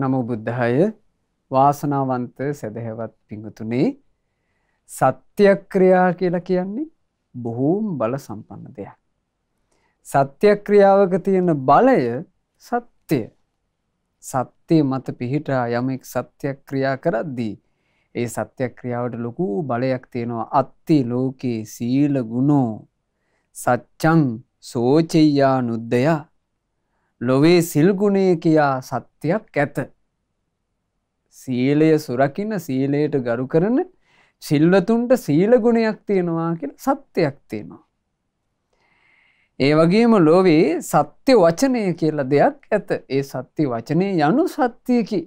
නමු බුද්ධාය වාසනාවන්ත සැදැහැවත් පිඟුතුනේ සත්‍යක්‍රියා කියලා කියන්නේ බොහෝම් බල සම්පන්න දෙයක්. සත්‍යක්‍රියාවක තියෙන බලය සත්‍යය සත්‍යය මත පිහිටා යමෙක් සත්‍යක්‍රියා කරද්දී ඒ සත්‍යක්‍රියාවට ලොකු බලයක් තියෙනවා අත්ති ලෝකයේ සීල ගුණෝ සච්චං සෝචෙයා නුද්දයා ලොවේ සිල්ගුණය කියා සත්‍යයක් ඇත. සීලය සුරකින්න සීලයට ගරු කරන සිල්වතුන්ට සීලගුණයක් තියෙනවා කියෙන සත්‍යයක් තියෙනවා. ඒ වගේම ලොවේ සත්‍ය වචනය කියලා දෙයක් ඇත ඒ සත්‍ය වචනය යනු සත්‍යයකි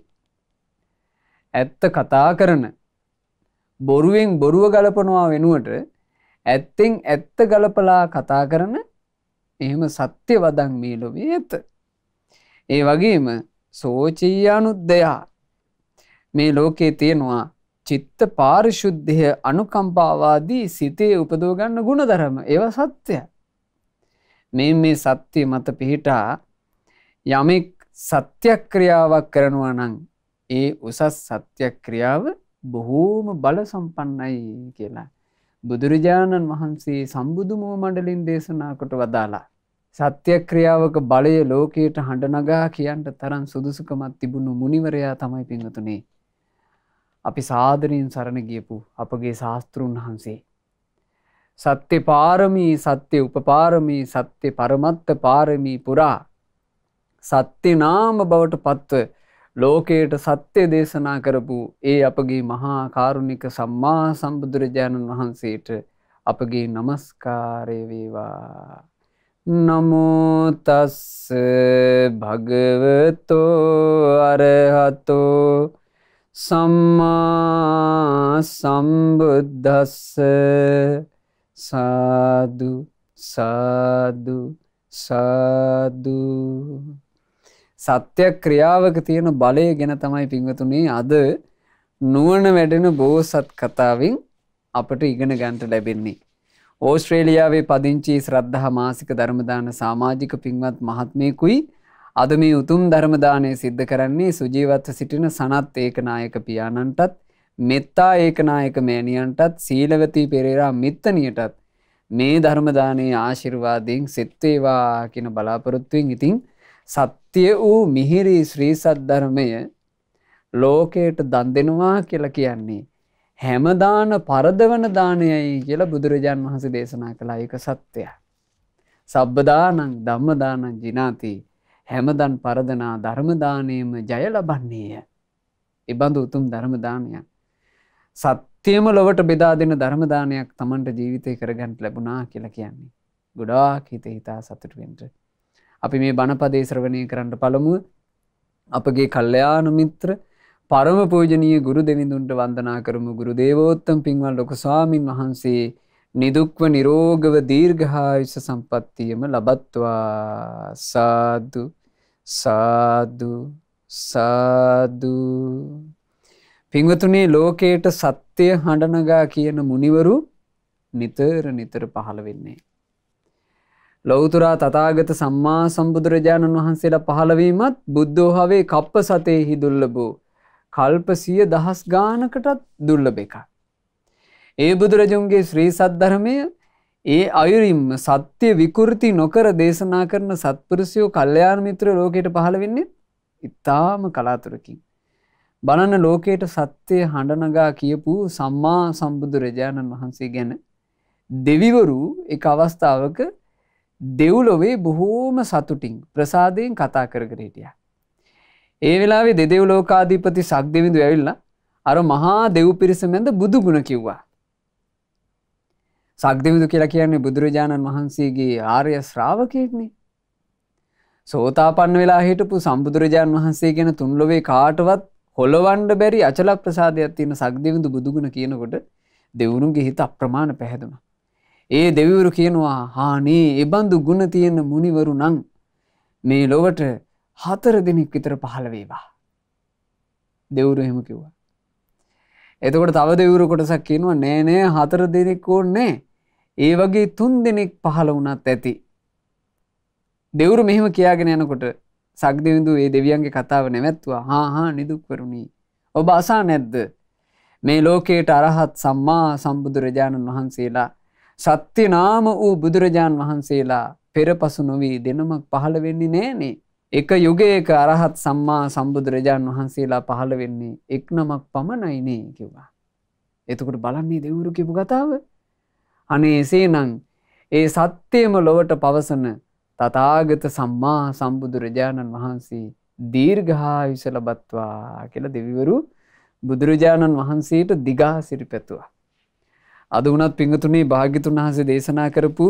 ඇත්ත කතා කරන බොරුවෙන් බොරුව ගලපනවා වෙනුවට ඇත්තෙන් ඇත්ත ගලපලා කතා කරන එහෙම සත්‍ය වදන් මේ ලොවේ ඇත ඒ වගේම සෝචීයානුද්දයා මේ ලෝකේ තියෙනවා චිත්ත පාරිශුද්ධය අනුකම්පාවාදී සිතේ උපදෝගන්න ගුණධරම ඒව සත්‍යය. මේ මේ සත්‍යය මත පිහිටා යමෙක් සත්‍යක්‍රියාවක් කරනවා නම් ඒ උසස් සත්‍යක්‍රියාව බොහෝම බල සම්පන්නයි කියලා. බුදුරජාණන් වහන්සේ සම්බුදුමුව මඩලින් දේශනාකොට වදාලා. සත්‍යක්‍රියාවක බලය ලෝකයට හඬ නගා කියන්ට තරන් සුදුසුකමත් තිබුණු මුනිවරයා තමයි පිංහතුනේ. අපි සාදරයෙන් සරණ ගියපු අපගේ ශාස්තෘන් වහන්සේ. සත්‍ය පාරමී සත්‍ය උපපාරමී සත්‍ය පරමත්ත පාරමී පුරා සත්‍ය නාම බවට පත්ව ලෝකයට සත්‍ය දේශනා කරපු ඒ අපගේ මහා කාරුණික සම්මා සම්බුදුරජාණන් වහන්සේට අපගේ නමස්කාරය වේවා නමුතස්ස භගවතෝ අරහතෝ සම්මා සම්බුද්ධස්ස සාදු සාදු සාදු සත්‍ය ක්‍රියාවක තියෙන බලය ගැන තමයි පින්වතුනේ අද නුවණ වැඩෙන බෝසත් කතාවෙන් අපට ඉගෙන ගන්නට ලැබෙන්නේ ඕස්ට්‍රේලියාවේ පදිංචි ශ්‍රද්ධහා මාසික ධර්මදාන සමාජික පින්වත් මහත්මයකුයි අද මේ උතුම් ධර්මදානය සිද්ධ කරන්නේ සුජීවත්ව සිටින සනත් ඒකනායක පියාණන්ටත් මෙත්තා ඒකනායක මෑණියන්ටත් සීලවතී පෙරේරා මිත්තනියටත් මේ ධර්මදානයේ ආශිර්වාදයෙන් සෙත්වේවා කියන බලාපොරොත්තුවෙන් ඉතින් සත්‍ය වූ මිහිරි ශ්‍රී සද්ධර්මය ලෝකයට දන් දෙනවා කියලා කියන්නේ හැමදාන පරදවන දානයයි කියලා බුදුරජාන් වහන්සේ දේශනා කළා ඒක සත්‍යය. සබ්බදානං ධම්මදානං ජිනාති හැමදන් පරදනා ධර්මදානයම ජය ලබන්නේය. එබඳු උතුම් ධර්මදානයක්. සත්‍යයම ලොවට බෙදා දෙන ධර්මදානයක් තමන්ට ජීවිතය කරගන්නට ලැබුණා කියලා කියන්නේ. ගොඩාක් හිත හිතා සතුටුවෙන්ට. අපි මේ බණපදේ ශ්‍රවණය කරන්න පළමුුව අපගේ කල්්‍යයානු මිත්‍ර පරම පූජනීය ගුරු දෙවිඳුන්ට වන්දනා කරමු ගුරු දේවෝත්තම පින්වල් ලොකු ස්වාමින් වහන්සේ නිදුක්ව නිරෝගව දීර්ඝායුෂ සම්පත්තියම ලබත්වා සාදු සාදු සාදු පින්වතුනේ ලෝකේට සත්‍ය හඬනගා කියන මුනිවරු නිතර නිතර පහළ වෙන්නේ ලෞතුරා තථාගත සම්මා සම්බුදුරජාණන් වහන්සේලා පහළවීමත් බුද්ධෝහවේ කප්ප සතේ හිදුල්ලබූ කල්ප සිය දහස් ගානකටත් දුර්ලභ එකක්. ඒ බුදුරජුන්ගේ ශ්‍රී සද්ධරමය ඒ අයුරින්ම සත්‍ය විකෘති නොකර දේශනා කරන සත්පුරුෂයෝ කල්්‍යයාන මිත්‍ර ලෝකයට පහළ වෙන්නේ ඉතාම කලාතුරකින්. බණන ලෝකයට සත්‍යය හඬනගා කියපු සම්මා සම්බුදුරජාණන් වහන්සේ ගැන දෙවිවරු එක අවස්ථාවක දෙව්ලොවේ බොහෝම සතුටින් ප්‍රසාදයෙන් කතා කරගරහිටිය. ඒ වෙලාවේ දෙදෙව් ලෝකාධීපති සක්දවිඳු ඇවිල්ලා අර මහා දෙව් පිරිස මැද බුදු ගුණ කිව්වා. සක්දවිදු කියලා කියන්නේ බුදුරජාණන් වහන්සේගේ ආර්ය ශ්‍රාවකයෙක්නේ. සෝතාපන්න වෙලා හිටපු සම්බුදුරජාණන් වහන්සේ ගැන තුන්ලොවේ කාටවත් හොලවන්ඩ බැරි අචල ප්‍රසාධයක් තියෙන සක්දවිඳු බුදුගුණ කියනකොට දෙවුණුන්ගේ හිත අප්‍රමාණ පැහැදුණ. ඒ දෙවිවරු කියනවා හානේ එබඳු ගුණ තියෙන මුනිවරු නං මේ ලොවට හතර දෙනෙක් විතර පහළ වේවා. දෙවුරු එහෙම කිව්වා. එතකොට තව දෙවුරු කොටසක් කියනවා නෑනෑ හතර දෙනෙක් ඕන්නේ ඒ වගේ තුන් දෙනෙක් පහළ වුණත් ඇති. දෙවුරු මෙහෙම කියාගෙන යනකොට සක්දවිඳු ඒ දෙවියන්ගේ කතාව නැවැත්තුවා හා හා නිදුක්වරුණි. ඔබ අසා නැද්ද. මේ ලෝකයට අරහත් සම්මා සම්බුදුරජාණන් වහන්සේලා සත්‍ය නාම වූ බුදුරජාණන් වහන්සේලා පෙරපසු නොවී දෙනමක් පහළ වෙන්නේ නෑනේ. එක යුගයක අරහත් සම්මා සම්බුදුරජාණන් වහන්සේලා පහළ වෙන්නේ එක් නමක් පමණයිනේ කිව්වා. එතකොට බලන්නේ දෙවුරු කිපු කතාව. අනේ එසේනම් ඒ සත්‍යයම ලොවට පවසන තතාගත සම්මා සම්බුදුරජාණන් වහන්සේ දීර්ඝායුෂ ලබත්වා කියලා දෙවිවරු බුදුරජාණන් වහන්සේට දිගා සිරිපැතුවා. අද වුණත් පිංගතුනේ භාග්‍යතුන් වහන්සේ දේශනා කරපු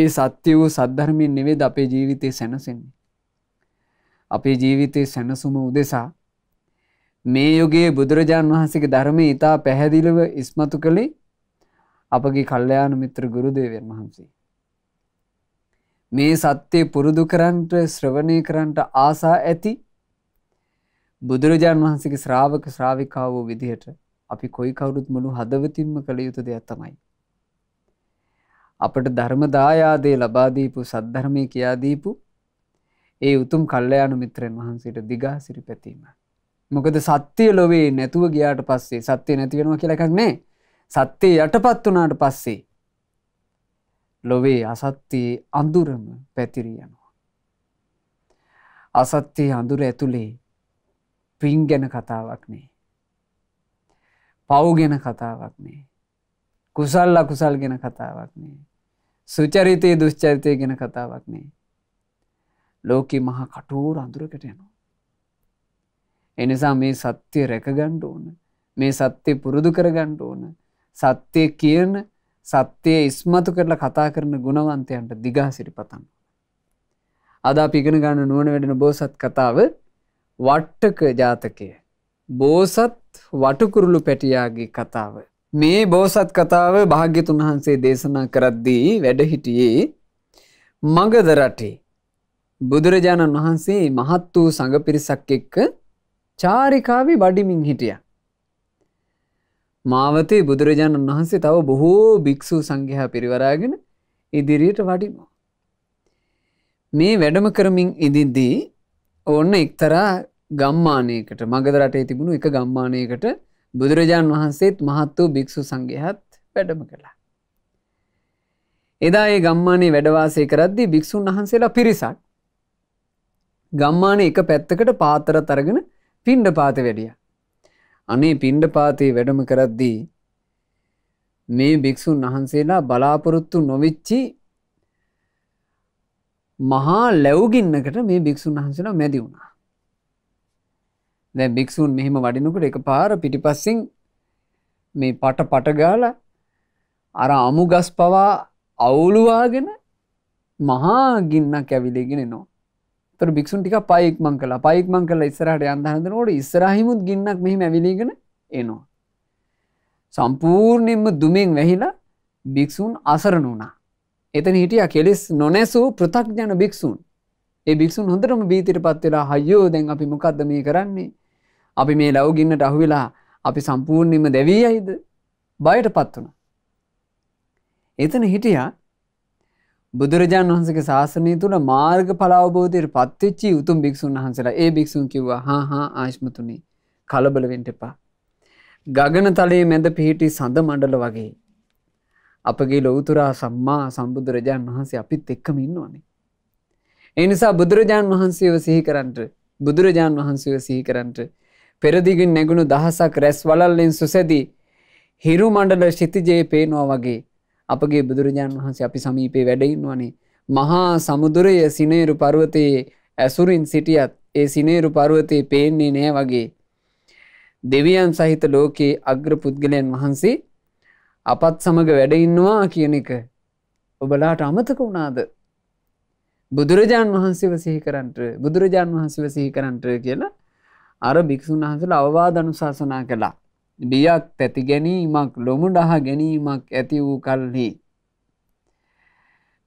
ඒ සත්‍ය වූ සද්ධර්මයෙන් නෙවෙයි අපේ ජීවිතේ සැනසෙන්නේ. අපේ ජීවිතය සැනසුම උදෙසා මේ යුගයේ බුදුරජාණන් වහන්සේගේ ධර්මය ඉතා පැහැදිලිව ඉස්මතු කළේ අපගේ කල්්‍යයාන මිත්‍ර ගුරුදේවයන් වහන්සේ. මේ සත්‍යය පුරුදු කරන්ට ශ්‍රවණය කරන්ට ආසා ඇති බුදුරජාණන් වහන්සේගේ ශ්‍රාවක ශ්‍රාවිකාව වූ විදිහට අපි කොයි කවුරුත් මුළු හදවතින්ම කළ යුතු දෙයක් තමයි. අපට ධර්මදායාදේ ලබාදීපු සද්ධර්මය කියාදීපු ඒ උතුම් කල්ලයානු මිත්‍රයන් වහන්සේට දිගා සිරි පැතීම. මොකද සත්‍යය ලොවේ නැතුව ගියාට පස්සේ සත්‍යය නැතිවෙනවා කියලකක් නෑ සත්‍යය යටපත් වනාට පස්සේ ලොවේ අසත්‍යයේ අඳුරම පැතිරී යනවා. අසත්‍යයේ අඳුර ඇතුළේ පින් ගැන කතාවක් නේ. පව් ගැන කතාවක් නේ. කුසල්ල කුසල් ගැන කතාවක් නේ. සුචරිතය දුෂ්චරිතය ගැන කතාවක් නේ. ලෝකෙ මහා කටූර අඳුරකට යනවා. එනිසා මේ සත්‍යය රැකගණ්ඩ ඕන මේ සත්‍යය පුරුදු කරගණ්ඩ ඕන සත්‍යය කියන සත්‍යය ඉස්මතු කරලා කතා කරන ගුණවන්තයන්ට දිගා සිරි පතන්න. අදා පිගෙන ගන්න නුවන වැඩෙන බෝසත් කතාව වට්ටක ජාතකය. බෝසත් වටකුරුළු පැටියාගේ කතාව. මේ බෝසත් කතාව භාග්‍යතුන් වහන්සේ දේශනා කරද්දී වැඩහිටියේ මගදරටේ බුදුරජාණන් වහන්සේ මහත් වූ සඟ පිරිසක් එක්ක චාරිකාවේ වඩිමින් හිටිය. මාවතේ බුදුරජාණන් වහන්සේ තව බොහෝ භික්‍ෂූ සංඝයා පිරිවරාගෙන ඉදිරියට වඩිමෝ. මේ වැඩම කරමින් ඉදිද්දී ඔන්න එක්තරා ගම්මානයකට මගද රටේ තිබුණු එක ගම්මානයකට බුදුරජාණන් වහන්සේත් මහත් වූ භික්‍ෂු සංගයහත් වැඩම කළා. එදා ඒ ගම්මානයේ වැඩවාසය කරද්දි භික්‍ෂූන් වහන්සේලා පිරිසක් ගම්මාන එක පැත්තකට පාතර තරගෙන පින්ඩ පාත වැඩිය. අනේ පින්ඩ පාතේ වැඩම කරද්දී මේ භික්‍ෂූන් වහන්සේලා බලාපොරොත්තු නොවිච්චි මහා ලැව්ගින්නකට මේ භික්‍ෂූන් වහන්සේලා මැදි වුණා. දැ භික්‍ෂූන් මෙහෙම වඩිනකට එක පාර පිටිපස්සිං මේ පට පටගාල අර අමු ගස් පවා අවුලුවාගෙන මහාගින්නක් ඇවිලගෙන නවා. තොර භික්ෂුන් ටික පයික් මං කලා පයික් මං කලා ඉස්සරහට යන්දහඳනකොට ඉස්රහිමුත් ගින්නක් මෙහිම ඇවිලිගෙන එනවා. සම්පූර්ණයෙන්ම දුමෙන් වැහිලා භික්‍ෂූන් අසරණ වුණා. එතන හිටිය කෙලෙස් නොනැසූ පෘථක්ජන භික්‍ෂූන් ඒ භික්‍ෂූන් හොඳරම බීතිට පත් වෙලා හයෝ දැන් අපි මොකක්ද මේ කරන්නේ. අපි මේ ලැව්ගින්නට අහුවෙලා අපි සම්පූර්ණයම දැවී අයිද බයට පත් වුණ. එතන හිටියා බුදුරජාණන් වහන්සගේ ශාසනය තුළ මාර්ග පලාවබෝධයට පත්වෙච්චි උතුම් භික්ෂූන් වහන්සලා ඒ භික්ෂූන් කිව්වා හා හා ආශ්මතුනි කලබල වෙන්ට එපා. ගගන තලයේ මැද පිහිටි සඳ මඩල වගේ. අපගේ ලොවතුරා සම්මා සම්බුදුරජාණන් වහන්සේ අපිත් එක්කම ඉන්නවානේ. එනිසා බුදුරජාණන් වහන්සේව සිහි කරන්ට බුදුරජාණන් වහන්සේව සිහි කරන්ට පෙරදිගින් නැගුණු දහසක් රැස් වලල්ලෙන් සුසැදී හිරු මණ්ඩල ශිතිජයේ පේනවා වගේ අපගේ බුදුරජාණන් වහන්සේ අපි සමීපේ වැඩඉන්නවනේ. මහා සමුදුරය සිනේරු පරුවතයේ ඇසුරින් සිටියත් ඒ සිනේරු පරුවතයේ පේන්නේ නෑ වගේ. දෙවියන් සහිත ලෝකයේ අග්‍ර පුද්ගලයන් වහන්සේ අපත් සමඟ වැඩඉන්නවා කියන එක. ඔබලාට අමතක වුණාද. බුදුරජාණන් වහන්සේ වසිහි කරන්ට බුදුරජාණන් වහන්සේ වසිහි කරන්ට කියලා අර භික්‍ෂූන් වහන්සල අවවාධනු ශාසනා කළා. බියක් තැති ගැනීමක් ලොමුඩහ ගැනීමක් ඇති වූ කල්හි.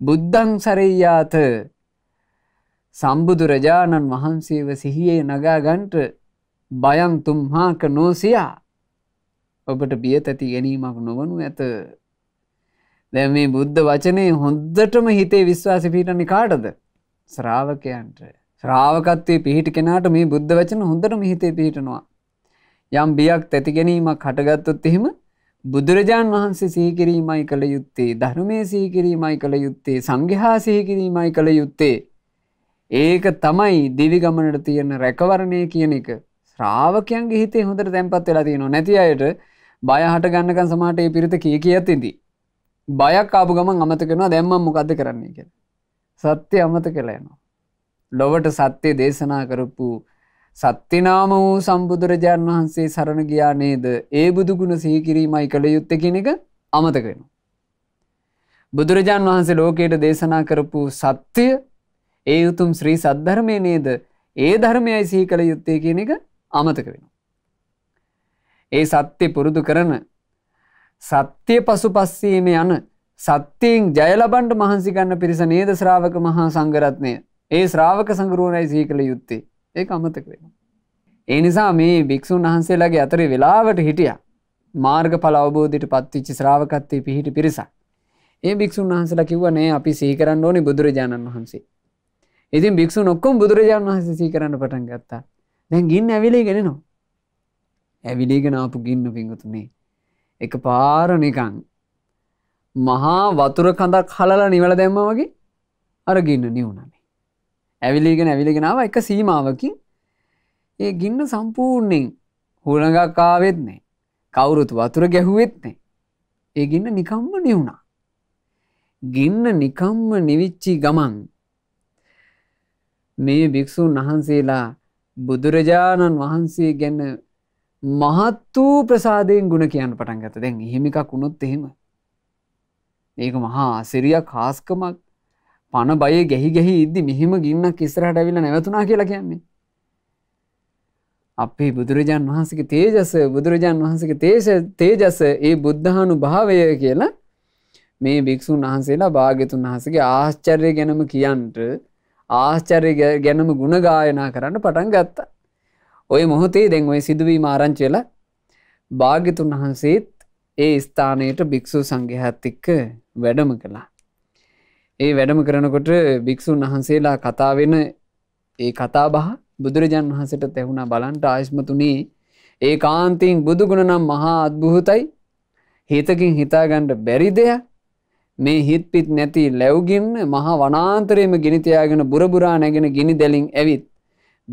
බුද්ධං සරෙයාත සම්බුදුරජාණන් වහන්සේව සිහියේ නගාගන්ට බයන් තුම්හාක නෝසියා ඔබට බිය තැති ගැනීමක් නොවනු ඇත. දැ මේ බුද්ධ වචනය හොන්දටම හිතේ විශ්වාස පිහිටනි කාටද ශ්‍රාවකයන්ට ශ්‍රාවකත්වය පිහිටි කෙනාට මේ බුද්ධ වචන හොඳටම හිතේ පිහිටනවා යම් බියක් තැතිගැනීමක් හටගත්තොත් එහෙම බුදුරජාන් වහන්සේ සීකිරීමයි කළ යුත්තේ ධර්මය සීකිරීමයි කළ යුත්තේ සංගහා සීකිරීමයි කළ යුත්තේ. ඒක තමයි දිවිගමනට තියෙන රැකවරණය කියන එක ශ්‍රාවකයන්ගේ හිතේ හොඳට තැන්පත් වෙලා තියෙනවා නැති අයට බය හට ගන්නකන් සමහරට ඒ පිරිත කිය කියත් ඉදි. බයක් ආපු ගමන් අමතක කරනවා දැම්ම මොකද්ද කරන්නේ කියලා. සත්‍ය අමතක කළා යනවා. ලොවට සත්‍ය දේශනා කරපු සත්‍යනාම වූ සම්බුදුරජාණන් වහන්සේ සරණ ගියා නේද ඒ බුදුගුණ සීකිරීමයි කළ යුත්ත කෙනෙක අමතකෙන. බුදුරජාණන් වහන්සේ ලෝකයට දේශනා කරපු සත්‍යය ඒ යුතුම් ශ්‍රී සද්ධර්මය නේද ඒ ධර්මයයි සිහි කළ යුත්තේ කියන එක අමතක වෙන. ඒ සත්‍යය පුරුදු කරන සත්‍යය පසු පස්සීම යන සත්‍යයෙන් ජයලබන්ට මහන්සිගන්න පිරිස නේද ශ්‍රාවක මහා සංගරත්නය ඒ ශ්‍රාවක සංගරුවනයි සිහි කළ යුත්තේ ඒ අමතකරේ. ඒ නිසා මේ භික්‍ෂූන් වහන්සේලාගේ අතරේ වෙලාවට හිටිය මාර්ග පලවබෝධයට පත්තිච්චි ශ්‍රාවකත්තේ පිහිටි පිරිසක්. ඒ භික්‍ෂූන් වහන්සලා කිවනේ අපි සීකරන්න ඕනි බුදුරජාණන් වහන්සේ. ඉතින් භික්‍ෂු නොක්කොම් බුදුරජාණන් වහන්සේ සීකරන්න පටන් ගත්තා දැන් ගින්න ඇවිලේගෙනනවා. ඇවිලේගෙන ආපු ගින්න පිංගතුනේ. එක පාර නිකං මහා වතුර කඳක් හලලා නිවල දැම්ම වගේ අරගින්න නිවුණන. ඇවිලිගෙන ඇවිලිගෙනාව එක සීමාවකින් ඒ ගින්න සම්පූර්ණයෙන් හුළඟක්කාවෙත්නේ කවුරුත් වතුර ගැහුවෙත්නේ ඒ ගින්න නිකම්ම නිවුණා ගින්න නිකම්ම නිවිච්චි ගමන් මේ භික්‍ෂූන් වහන්සේලා බුදුරජාණන් වහන්සේ ගැන මහත් වූ ප්‍රසාදයෙන් ගුණ කියන්න පටන් ගත දැන් එහෙමිකක් වුණොත් එහෙම ඒක මහා සිරියක් හාස්කමක් පණ බය ගැහි ගැහි ඉදදි මෙහෙම ගින්න කිස්රහට ඇවිල නැවතුනා කියලා කියන්නේ. අපේ බුදුරජාන් වහන්සගේ තේජස බුදුරජාන් වහන්සගේ තේශ තේජස ඒ බුද්ධහානු භාවය කියලා මේ භික්‍ෂූන් වහන්සේලා භාගතුන් වහසගේ ආශ්චර්ය ගැනම කියන්ට ආශ්චර්ය ගැනම ගුණගායනා කරන්න පටන් ගත්තා. ඔය මොහොතේ දැන් ඔය සිදුවී මාරංචවෙල භාගතුන් වහන්සේත් ඒ ස්ථානයට භික්‍ෂූ සංගහත් එක්ක වැඩම කලා. ඒ වැඩම කරනකොට භික්‍ෂූන් වහන්සේලා කතාවෙන ඒ කතා බහ බුදුරජාන් වහන්සට තැහුණ බලන්ට ආශ්මතුනේ ඒ කාන්තීන් බුදුගුණ නම් මහා අත්භූතයි හිතකින් හිතාගණ්ඩ බැරි දෙයක් මේ හිත්පිත් නැති ලැව්ගින්න මහා වනාන්තරයම ගිනිතියාගෙන බුරපුරා නැගෙන ගිනි දැලින් ඇවිත්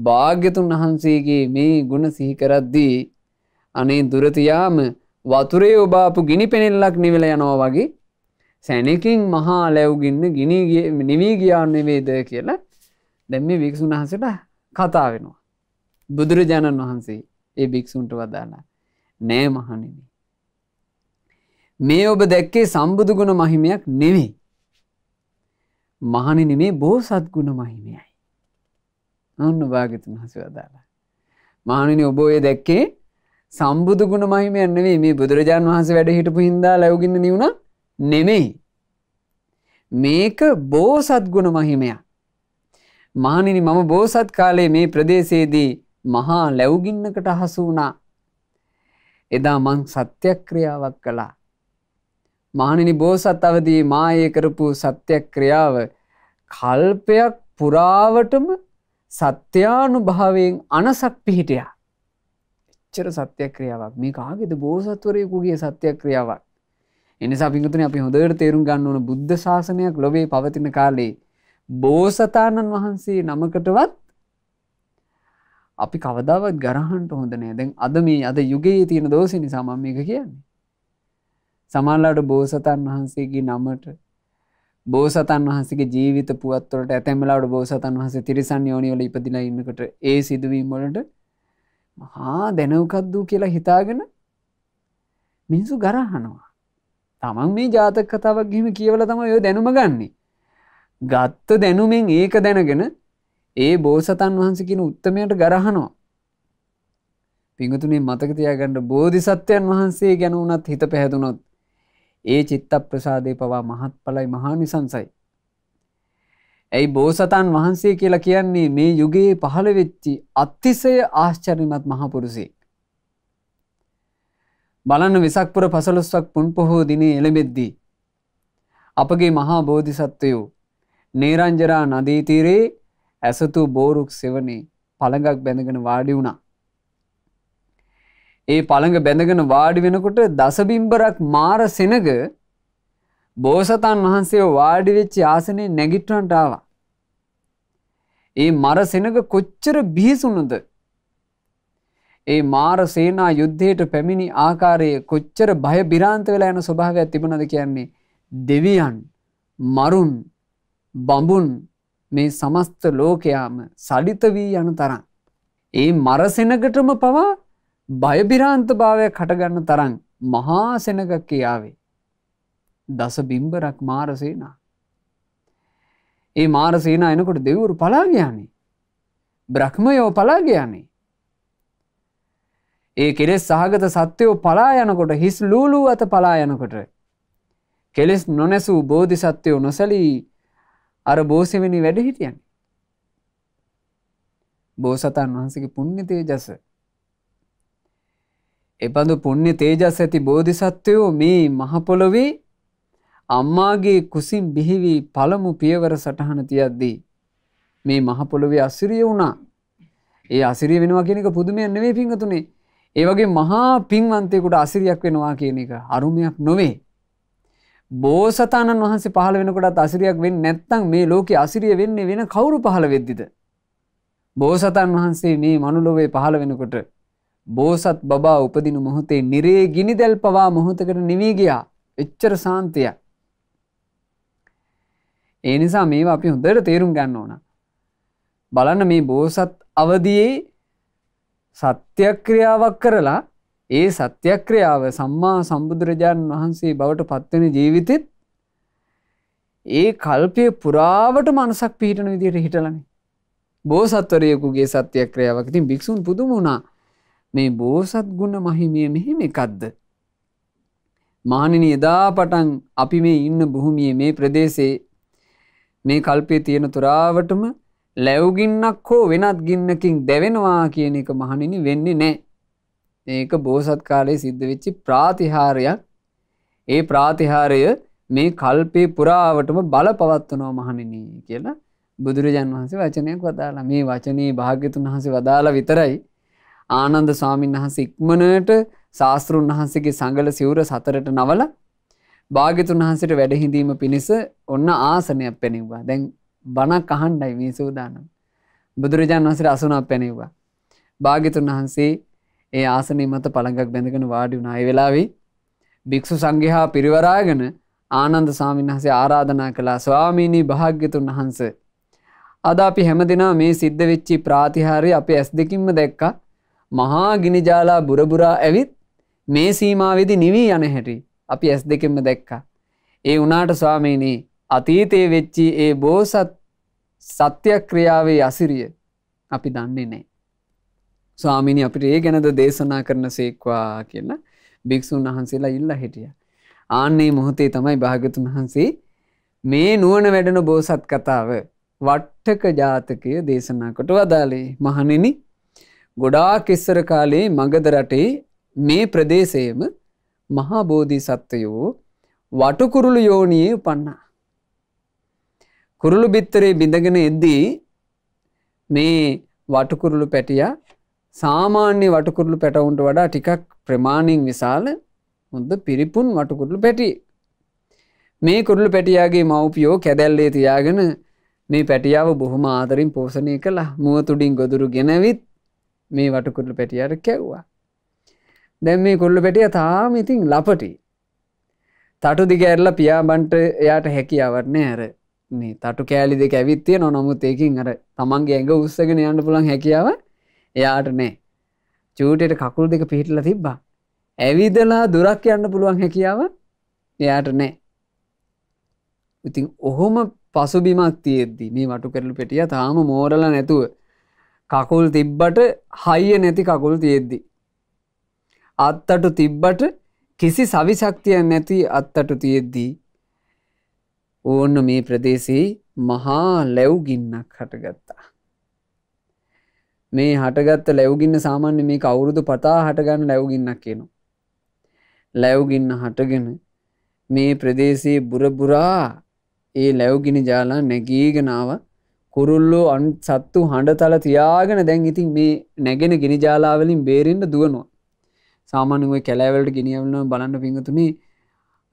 භාග්‍යතුන් වහන්සේගේ මේ ගුණ සිහිකරද්දී අනේ දුරතියාම වතුරේ ඔබාපු ගිනි පෙනෙල්ලක් නිවෙල යනවා වගේ සැනකින් මහා ලැව්ගින්න ගිනීගේ නිවී ගියාන්නේ වේද කියලා දැම් මේ භික්‍ෂුන් වහන්සට කතා වෙනවා. බුදුරජාණන් වහන්සේ ඒ භික්‍ෂුන්ට වදාලා නෑ මහනිනි. මේ ඔබ දැක්කේ සම්බුදුගුණ මහිමයක් නෙවේ. මහනිනි මේ බෝසත් ගුණ මහිමයයි. ඔන්න භාගතුන් හස වදාලා. මහනිනි ඔබ ඔය දැක්කේ සම්බුදු ගුණ මහිමයන්නේ මේ බුදුරජාන් වහන්ස වැඩ හිටපු හින්දා ලැවගින්න නිවුණා නෙමෙයි. මේක බෝසත් ගුණ මහිමයක්. මහනිනි මම බෝසත් කාලේ මේ ප්‍රදේශයේදී මහා ලැව්ගින්නකට හසු වුණා. එදා මං සත්‍යක්‍රියාවක් කළා. මහනිනි බෝසත් අවදී මායේ කරපු සත්‍යක්‍රියාව කල්පයක් පුරාවටම සත්‍යානුභාවයෙන් අනසක් පිහිටයා. එච්චර සත්‍යක්‍රියාවක් මේ කාගෙද බෝසත්වරයෙකුගේ සත්‍යක්‍රියාවක්. එනිසා පිගතුන අපි හොඳට තේරුම් ගන්න ඕන බුද්ධ ශාසනයක් ලොවේ පවතින කාලේ බෝසතාණන් වහන්සේ නමකටවත් අපි කවදාවත් ගරහන්ට හොඳ නෑ දැන් අද මේ අද යුගයේ තියෙන දෝෂ නිසා මම මේක කියන්නේ. සමහරලාට බෝසතාණන් වහන්සේගේ නමට බෝසතාණන් වහන්සේගේ ජීවිත පුවත්වලට ඇතැම් වෙලාවට බෝසතාණන් වහන්සේ තිරිසන් යෝනිවල ඉපදිලා ඉන්නකොට ඒ සිදුවීම් වලට මහා දැනුකද්දු කියලා හිතාගෙන මිනිසු ගරහනවා. තමන් මේ ජාතක කතාවක් ගිම කියවල තම යෝ දැනුම ගන්නේ. ගත්ත දැනුමෙන් ඒක දැනගෙන ඒ බෝසතන් වහන්සකින උත්තමයට ගරහනෝ. පිඟතුනේ මතකතියාගණඩ බෝධිසත්වයන් වහන්සේ ගැන වනත් හිත පැහැදුනොත් ඒ චිත්ත ප්‍රසාදය පවා මහත් පලයි මහානිසංසයි. ඇයි බෝසතන් වහන්සේ කියලා කියන්නේ මේ යුගයේ පහළ වෙච්චි අත්තිසය ආශ්චරිමත් මහපුරුසේ. බලන්න වෙසක්පුර පසළොස්වක් පුන් පොහෝ දිනේ එළඹෙද්දී. අපගේ මහා බෝධිසත්වයෝ නේරංජරා නදීතීරේ ඇසතු බෝරුක් සෙවනේ පළඟක් බැඳගෙන වාඩි වුණා. ඒ පළඟ බැඳගෙන වාඩි වෙනකොට දසබිම්බරක් මාර සෙනග බෝසතන් වහන්සේ වාඩි වෙච්ච ආසනේ නැගිටවන්ට ආවා. ඒ මර සෙනග කොච්චර බිහිසුණුද ඒ මාර සේනා යුද්ධයට පැමිණි ආකාරයේ කොච්චර බය බිරාන්ත වෙලා යන ස්වභාවයක් තිබුණද කියන්නේ දෙවියන් මරුන් බඹුන් මේ සමස්ත ලෝකයාම සලිත වී යන තරම් ඒ මරසෙනකටම පවා බයබිරාන්ත භාවයක් හටගන්න තරම් මහා සෙනගක් කියාවේ දස බිම්බරක් මාරසේනා ඒ මාරසේනා එනකොට දෙවුරු පලාගයානේ බ්‍රහ්මයෝ පලාගයානේ ඒ කෙලෙස් සහගත සත්‍යයෝ පලා යනකොට හිස් ලූලූ අත පලා යනකොට. කෙලෙස් නොනැසූ බෝධි සත්‍යයෝ නොසලී අර බෝසවෙනි වැඩ හිටියන්. බෝසතන් වහන්සගේ පුුණ්‍ය තේජස. එබඳු පුුණ්‍ය තේජස් ඇති බෝධි සත්වයෝ මේ මහපොළොවේ අම්මාගේ කුසින් බිහිවී පළමු පියවර සටහන තියද්දී. මේ මහපොළොවේ අසිරිය වුණා ඒ අසිරිය වෙනවා කෙනෙක පුදුමයන් නෙවේ පිංහතුනේ ඒවගේ මහා පින්වන්තයකුට අසිරියක් වෙනවා කියන එක අරුමයක් නොවේ. බෝසතාණන් වහන්සේ පහළ වෙනකොටත් අසිරියක් වෙන් නැත්තං මේ ලෝක අසිරිය වෙන්නේ වෙන කවුරු පහළ වෙද්දිද. බෝසතන් වහන්සේ මේ මනුලොවේ පහළ වෙනකොට බෝසත් බබා උපදිනු මොහොතේ නිරේ ගිනි දැල් පවා මොහොතකට නිවී ගියා එච්චර සාන්තිය. ඒ නිසා මේවා අපි හොඳට තේරුම් ගන්න ඕන. බලන්න මේ බෝසත් අවදියේ සත්‍යක්‍රියාවක් කරලා ඒ සත්‍යක්‍රියාව සම්මා සම්බුදුරජාණන් වහන්සේ බවට පත්වෙන ජීවිතත් ඒ කල්පය පුරාවට මනසක් පිහිටන විදියට හිටලන බෝසත්වරයකුගේ සත්‍යක්‍රියාවක් ඉතින් භික්‍ෂූන් පුදුම වුණා මේ බෝසත් ගුණ මහිමිය මෙහෙම එකක්ද මානිනි එදා පටන් අපි මේ ඉන්න බොහොමිය මේ ප්‍රදේශේ මේ කල්පය තියෙන තුරාවටම ලැව්ගින්නක් හෝ වෙනත් ගින්නකින් දැවෙනවා කියන එක මහණෙනි වෙන්නේ නෑ. ඒක බෝසත් කාලයේ සිද්ධ වෙච්චි ප්‍රාතිහාරයක්. ඒ ප්‍රාතිහාරය මේ කල්පේ පුරාවටම බල පවත්වනෝ මහණෙනි කියලා බුදුරජාන් වහන්සේ වචනයක් වදාලා මේ වචනී භාග්‍යතුන් වහන්සේ වදාලා විතරයි ආනන්ද ස්වාමීන් වහන්සේ ඉක්මනට ශාස්තෘන් වහන්සේගේ සංගල සිවුර සතරට නවලා භාග්‍යතුන් වහන්සේට වැඩහිඳීම පිණිස ඔන්න ආසනයක් පෙනෙව්වා. දැන් බණක් අහන්ඩයි මේ සූදානම්. බුදුරජාණන් වන්සේ අසුනක් පැනෙව්වා. භාගිතුන් වහන්සේ ඒ ආසනය මත පළඟක් බැඳගෙන වාඩි වුණ අය වෙලාවේ භික්‍ෂු සංගහා පිරිවරාගෙන ආනන්ද සාමීන් වහසේ ආරාධනා කළා ස්වාමීණී භාග්‍යතුන් වහන්ස. අද අපි හැමදිනා මේ සිද්ධ වෙච්චි ප්‍රාතිහාරය අප ඇස් දෙකින්ම දැක්ක මහා ගිනිජාලා බුරබුරා ඇවිත් මේ සීමාවෙදි නිවී යන හැටි අපි ඇස් දෙකෙන්ම දැක්කා. ඒ වනාට ස්වාමීනී අතීතයේ වෙච්චි ඒ බෝසත් සත්‍යක්‍රියාවේ අසිරිය අපි දන්නේ නෑ. ස්වාමිනි අපිට ඒ ගැනද දේශනා කරන සේක්වා කියලා භික්‍ෂූන් වහන්සේලා ඉල්ලා හිටිය. ආන්නේ මොහොතේ තමයි භාගතුන් වහන්සේ මේ නුවන වැඩන බෝසත් කතාව වට්ටක ජාතකය දේශනාකොට වදාලේ මහනෙන ගොඩාක් ඉස්සර කාලේ මගද රටේ මේ ප්‍රදේශයම මහාබෝධී සත්වයෝ වටකුරුළු යෝනයේ උපන්නා. කුරුළු බිත්තරේ බිඳගෙන එද්දී මේ වටකුරුළු පැටියා සාමාන්‍ය වටකුරුළු පැටවුන්ට වඩා ටිකක් ප්‍රමාණින් විශාල හොඳ පිරිපුන් වටකුරුළු පැටි. මේ කුරුළු පැටියාගේ මව්පියෝ කැදැල්ලේ තියාගෙන මේ පැටියාව බොහොම ආදරින් පෝෂණය කළා. මුවතුඩින් ගොදුරු ගෙනවිත් මේ වටකුරුළු පැටියාට කැව්වා. දැන් මේ කුරුළු පැටියා තාම ඉතින් ලපටි. තටු දිග ඇරලා පියාඹන්ට එයාට හැකියාවක් නෑ අර. මේ තටු කෑලි දෙක ඇවිත්තිය නො නොමුත් ඒකින් අර තමන්ගේ ඇඟ උත්සගෙන යන්න පුළන් හැකියාව එයාට නෑ චූටයට කකුල් දෙක පිහිටල තිබ්බා ඇවිදලා දුරක් යන්න පුළුවන් හැකියාව එයාට නෑ ඉතින් ඔහොම පසුබිමක් තියෙද්දි මේ වටු කරලු පෙටිය තාම මෝරල නැතුව කකුල් තිබ්බට හයිය නැති කකුල් තියෙද්දි. අත්තටු තිබ්බට කිසි සවිශක්තිය නැති අත්තටු තියෙද්දී ඕන්න මේ ප්‍රදේශයේ මහා ලැව්ගින්නක් හටගත්තා. මේ හටගත්ත ලැව්ගින්න සාමාන්‍ය මේ කවුරුදු පතා හටගන්න ලැව්ගින්නක් කියනවා. ලැව්ගින්න හටගෙන මේ ප්‍රදේශයේ බුරබුරා ඒ ලැව්ගිනි ජාලා නැගීගෙනාව කුරුල්ලෝ අන් සත්තු හඬතල තියාගෙන දැන් ඉතින් මේ නැගෙන ගිනි ජාලාවලින් බේරෙන්ට දුවනවා. සාමාන්‍ය ඔය කැලෑවලට ගෙනියවලන බලන්න පිංගතුනේ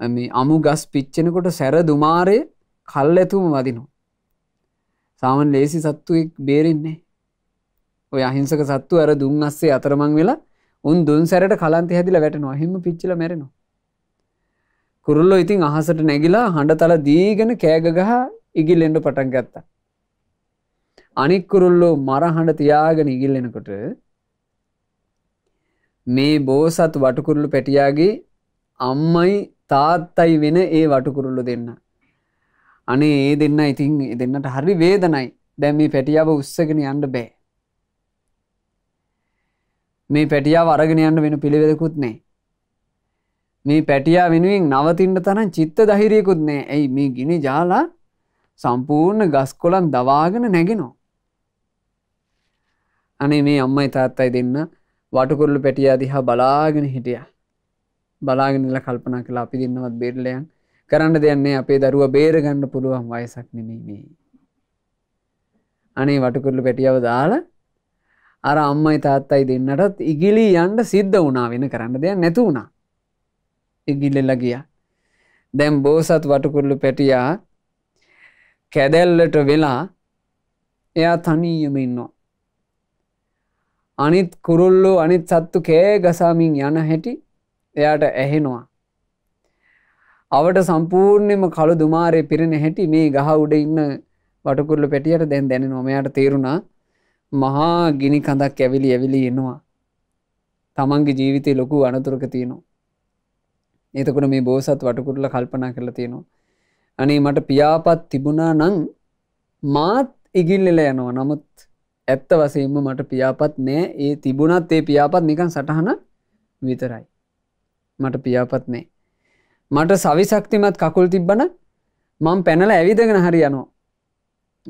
මේ අමු ගස් පිච්චෙනකොට සැර දුමාරය කල් ඇතුම වදිනවා. සාමන් ලේසි සත්තුවෙක් බේරෙන්නේ. ඔය අහිංසක සත්තු අර දුන් අස්සේ අතරමං වෙලා උන් දුන් සැරට කලන්ති හැදිල වැටනවා හිම පිච්චල මැරෙනවා. කුරුල්ලො ඉතින් අහසට නැගිලා හඬ තල දීගෙන කෑගගහ ඉගිල්ලෙන්ඩ පටන් ගත්තා. අනික් කුරුල්ලෝ මරහඬ තියාගෙන ඉගිල්ලෙනකොට මේ බෝසත් වටකුරුල්ලු පැටියාගේ අම්මයි තාත්තයි වෙන ඒ වටකුරුල්ලු දෙන්න. අනේ ඒ දෙන්න ඉතින් දෙන්නට හරි වේදනයි දැම් මේ පැටියාව උත්සගෙන යන්න බෑ. මේ පැටියා වරගෙන යන්න වෙන පිළිවෙදකුත් නෑ. මේ පැටියා වෙනුවෙන් නවතින්ට තරන් චිත්ත දහිරයකුත් නෑ ඇයි මේ ගිනි ජාලා සම්පූර්ණ ගස් කොලන් දවාගෙන නැගෙනෝ. අනේ මේ අම්මයි තාත්තයි දෙන්න වටකුරලු පැටියා දිහා බලාගෙන හිටියා. බලාගෙනල කල්පනා කලා අපි දෙන්නවත් බේරලයන් කරන්න දෙයන්නේ අපේ දරුව බේරගන්න පුළුවන් වයසක් නෙමීමේ. අනේ වටකුරලු පැටියව දාලා අර අම්මයි තාත්තයි දෙන්නටත් ඉගිලි යන්ඩ සිද්ධ වනා වෙන කරන්න දෙයක් නැතු වුණා ඉගිල්ලෙල්ල ගිය දැම් බෝසත් වටකුරලු පැටියා කැදැල්ලට වෙලා එයා තනීයම ඉන්නවා අනිත් කුරුල්ලු අනිත් සත්තු කෑ ගසාමින් යන හැටි එයාට ඇහෙනවා. අවට සම්පූර්ණයම කළු දුමාරය පිරෙන හැටි මේ ගහ උඩ ඉන්න වටකුරල පැටියට දැන් දැන නොමයට තේරුණා මහා ගිනි කඳක් ඇවිලි ඇවිලි එනවා. තමන්ගේ ජීවිතය ලොකු අනතුරක තියෙනවා. එතකොට මේ බෝසත් වටකුරල කල්පනා කරලා තියෙනවා. අනේ මට පියාපත් තිබුණා නං මාත් ඉගිල්ලෙල යනවා නමුත් ඇත්ත වසයෙන්ම මට පියාපත් නෑ ඒ තිබුණත් ඒ පියාපත් නිකන් සටහන විතරයි. මට පියාපත් නෑ. මට සවිශක්තිමත් කකුල් තිබ්බන මං පැනල ඇවිදගෙන හරි යනෝ.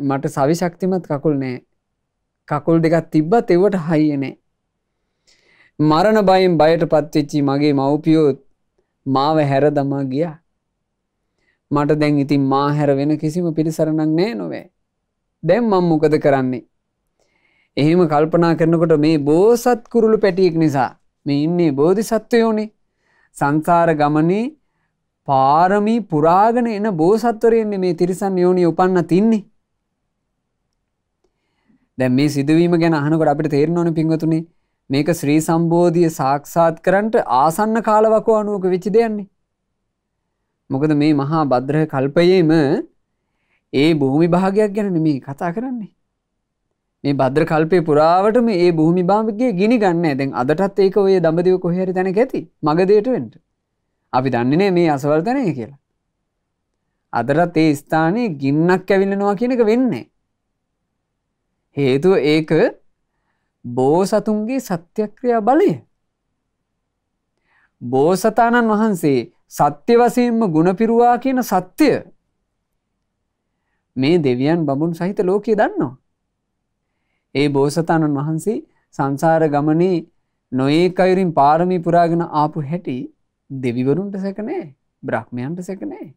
මට සවිශක්තිමත් කකුල් නෑ කකුල් දෙකත් තිබ්බත් එවට හයියනේ. මරණ බයෙන් බයට පත්වෙච්චි මගේ මව්පියෝත් මාව හැර දමා ගියා. මට දැන් ඉතින් මා හැර වෙන කිසිම පිළිසරණක් නෑ නොවේ. දැන් මං මොකද කරන්නේ. එහෙම කල්පනා කරනකොට මේ බෝසත් කුරුළු පැටියෙක් නිසා මේ ඉන්නේ බෝධි සත්වයෝනේ සංසාර ගමනේ පාරමී පුරාගෙන එන බෝසත්වරයෙන්නේ මේ තිරිසන් යෝනි උපන්න තින්නේ. දැන් මේ සිදුවීම ගැන අහනකොට අපිට තේරෙන්න ඕනේ පින්වතුනි මේක ශ්‍රී සම්බෝධිය සාක්ෂාත් කරන්නට ආසන්න කාලවකෝ අනුවක වෙච්ච දෙයන්නේ. මොකද මේ මහා භද්‍රහ කල්පයේම ඒ භූමි භාගයක් ගැන නෙමෙයි කතා කරන්නේ. මේ බද්‍ර කල්පය පුරාවට මේ ඒ භූමි භාමගේ ගිනි ගන්න දැන් අදටත් ඒක ඔය දඹදිව කොහරි තැන ඇති මගදේටුවෙන්ට අපි දන්නනේ මේ අසවර්තනය කියලා අදරත් ඒ ස්ථානයේ ගින්නක් ඇවිලෙනවා කියන එක වෙන්නේ හේතුව ඒක බෝසතුන්ගේ සත්‍යක්‍රියා බලය බෝසතාණන් වහන්සේ සත්‍ය වසයෙන්ම ගුණපිරුවා කියන සත්‍යය මේ දෙවියන් බමුන් සහිත ලෝකයේ දන්නවා ඒ බෝසතාණන් වහන්සේ සංසාර ගමනේ නොඒ අයුරින් පාරමී පුරාගෙන ආපු හැටි දෙවිවරුන්ට සැකනේ බ්‍රහ්මයන්ට සැකනේ.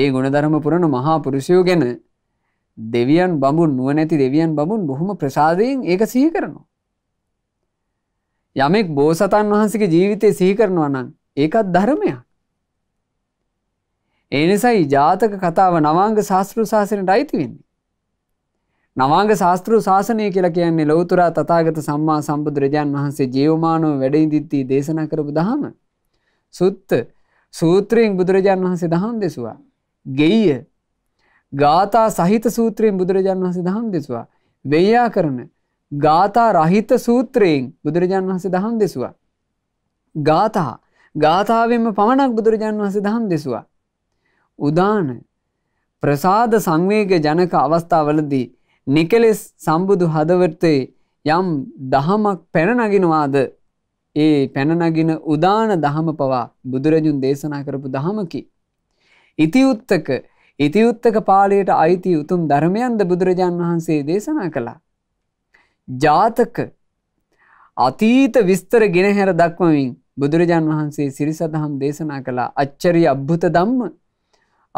ඒ ගුණධරම පුරණ මහා පුරුෂයෝ ගැන දෙවියන් බඹුන් නුව නැති දෙවියන් බමුන් බොහොම ප්‍රසාදයෙන් ඒක සිහි කරනවා. යමෙක් බෝසතන් වහන්සගේ ජීවිතය සිහිකරනවා නම් ඒකත් ධර්මයක්. එනිසයි ජාතක කතාව නවාංග ශාස්තෘ ශාසනයට අයිති වෙන්නේ. නවාග ශාස්තෘ ශාසනය කියලා කියන්නේ ලොවතුරා තතාගත සම්මා සම්බුදුරජාන් වහන්සේ ජීවමානව වැඩයිදිත්තිී දේශන කරපු දහම. සුත්ත සූත්‍රයෙන් බුදුරජාන් වහන්සේ දහම් දෙසවා. ගෙයිය ගාතා සහිත සූත්‍රයෙන් බුදුරජාන් වහන්සේ දහම් දෙසවා. වෙයා කරන ගාතා රහිත සූත්‍රයෙන් බුදුරජාන් වහන්සේ දහම් දෙසවා. ගාතා ගාථාවෙන්ම පමණක් බුදුරජාන් වහන්සේ දහම් දෙසවා. උදාන ප්‍රසාද සංවේග ජනක අවස්ථාවලදී නිකලෙස් සම්බුදු හදවතේ යම් දහමක් පැනනගෙනවාද ඒ පැනනගින උදාන දහම පවා බුදුරජුන් දේශනා කරපු දහමකි. ඉතිඋත්තක ඉතිඋත්තක පාලයට අයිති උතුම් ධර්මයන්ද බුදුරජාන් වහන්සේ දේශනා කළා. ජාතක අතීත විස්තර ගෙනහැර දක්වමින් බුදුරජාන් වහන්සේ සිරිසදහම් දේශනා කළා අච්චරිය අබ්භුත දම්ම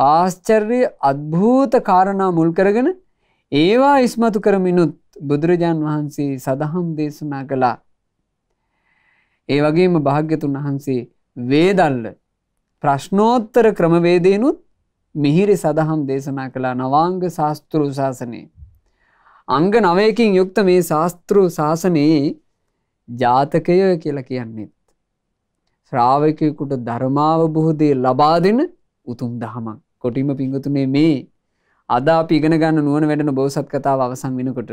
ආශ්චර්ය අත්භූත කාරණා මුල් කරගෙන ඒවා ඉස්මතු කරමිනුත් බුදුරජාන් වහන්සේ සදහම් දේශනා කළා. ඒ වගේම භාග්‍යතුන් වහන්සේ වේදල්ල ප්‍රශ්නෝත්තර ක්‍රමවේදයනුත් මිහිරි සදහම් දේශනා කළා නවාංග ශාස්තෘ ශාසනය. අංග නවයකින් යුක්ත මේ ශාස්තෘ ශාසනයේ ජාතකය කියල කියන්නෙත්. ශ්‍රාවකයකුට ධර්මාව බොහෝදේ ලබා දෙන උතුම් දහමක් කොටිම පිංගතුනේ මේ අද පිගෙන ගන්න නුවන වැඩන බෝසත් කතාව අවසන් වෙනකොට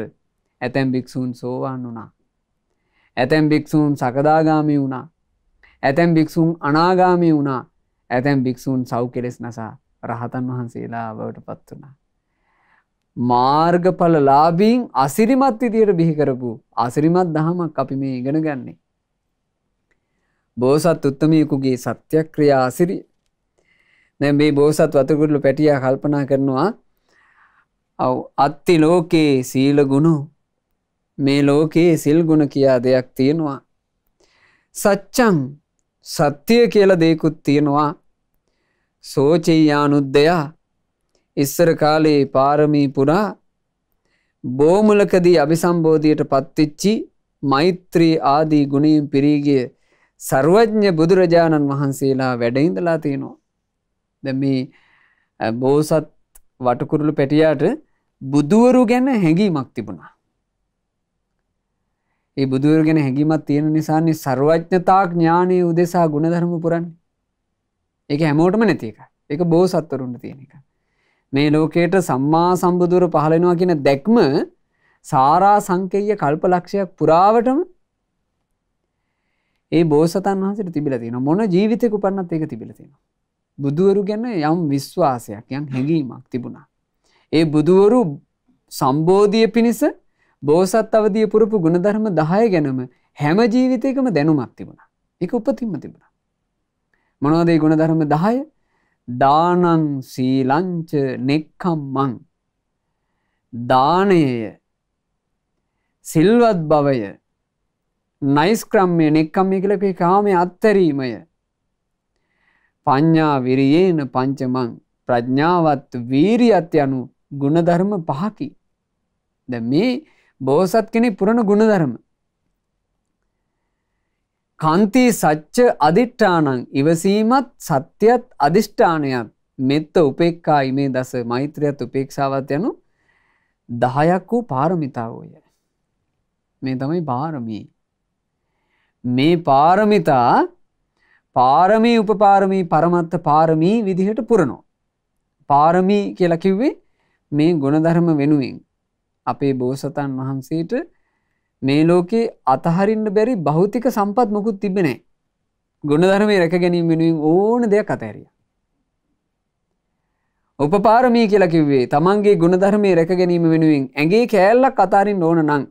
ඇතැම් භික්‍ෂූන් සෝවාන් වුණා. ඇතැම් භික්‍ෂූන් සකදාගාමී වුණා. ඇතැම් භික්‍ෂූන් අනාගාමී වුණා ඇතැම් භික්‍ෂූන් සව් කෙලෙස් නසා රහතන් වහන්සේලා බවට පත් වනා. මාර්ගඵල ලාබීන් අසිරිමත් විදියට බිහිකරපු අසිරිමත් දහමක් අපි මේ ඉගෙන ගන්නේ. බෝසත් උත්තමයකුගේ සත්‍යක්‍රියා අසිරි නැ මේ බෝසත් වතකුරලු පැටියා කල්පනා කරනවා ඔව් අත්ති ලෝකයේ සීලගුණු මේ ලෝකයේ සිල්ගුණ කියා දෙයක් තියෙනවා. සච්චං සත්‍යය කියල දෙකුත් තියෙනවා සෝචෙයානුද්දයා ඉස්සර කාලයේ පාරමී පුරා බෝමලකදී අභිසම්බෝධියට පත්තිච්චි මෛත්‍රී ආදී ගුණීම් පිරීගිය සර්වජ්ඥ බුදුරජාණන් වහන්සේලා වැඩඉඳලා තියෙනවා. දැ මේ බෝසත් වටකුරුළු පැටියාට බුදුවරු ගැන හැඟීමක් තිබුණා. ඒ බුදුවරු ගැන හැඟීමත් තියෙන නිසාන්නේ සර්වඥතා ඥානය උදෙසා ගුණධර්ම පුරන්නේ. ඒක හැමෝටම නැති එක. ඒක බෝ සත්වරුන්ට තියෙන එක. මේ ලෝකයට සම්මා සම්බුදුර පහලෙනවා කියන දැක්ම සාරා සංකේය කල්පලක්ෂයක් පුරාවටම ඒ බෝසතන් වහන්සට තිබිල තියෙන මොන ජීවිතක උපන්නත් ඒක තිබිල තියෙනවා. බුදුවරු ගැන යම් විශ්වාසයක් යම් හැඟීමක් තිබුණා. ඒ බුදුවරු සම්බෝධිය පිණිස බෝසත් අවදිය පුරපු ගුණධර්ම දහය ගැනම හැම ජීවිතයකම දැනුමක් තිබුණා. එක උපතින්ම තිබුණා. මොනවදේ ගුණධර්ම දහය දානං සීලංච නෙක්කම් මං. දානයය සිල්වත් බවය නයිස්ක්‍රම්මය නෙක්කම් එකලක කාමය අත්තරීමය පඤ්ඤා විරියේන පංචමං ප්‍රඥාවත් වීරියත් යනු ගුණධර්ම පහකි. ද මේ බෝසත් කෙනෙ පුරණ ගුණධර්ම. කන්ති සච්ච අධිට්ඨානං ඉවසීමත් සත්‍යයත් අධිෂ්ඨානයත් මෙත්ත උපෙක්කා ඉමේ දස මෛත්‍රයත් උපේක්ෂාවත් යනු දහයක් වූ පාරමිතාවෝය. මේ තමයි පාරමී. මේ පාරමිතා පාරමී උපපාරමී පරමත්ත පාරමී විදිහට පුරණෝ. පාරමී කියලකිව්වේ මේ ගුණධර්ම වෙනුවෙන්. අපේ බෝසතන් වහන්සේට මේ ලෝකේ අතහරින්න බැරි භෞතික සම්පත් මොකුත් තිබෙනෑ. ගුණධර්මය රැක ගැනීම වෙනුවෙන් ඕන දෙයක් අතැරිය. උපපාරමී කියලකිවේ තමන්ගේ ගුණධර්මය රැක ගැනීම වෙනුවෙන් ඇගේ කෑල්ලක් අතාරින් ඕන නං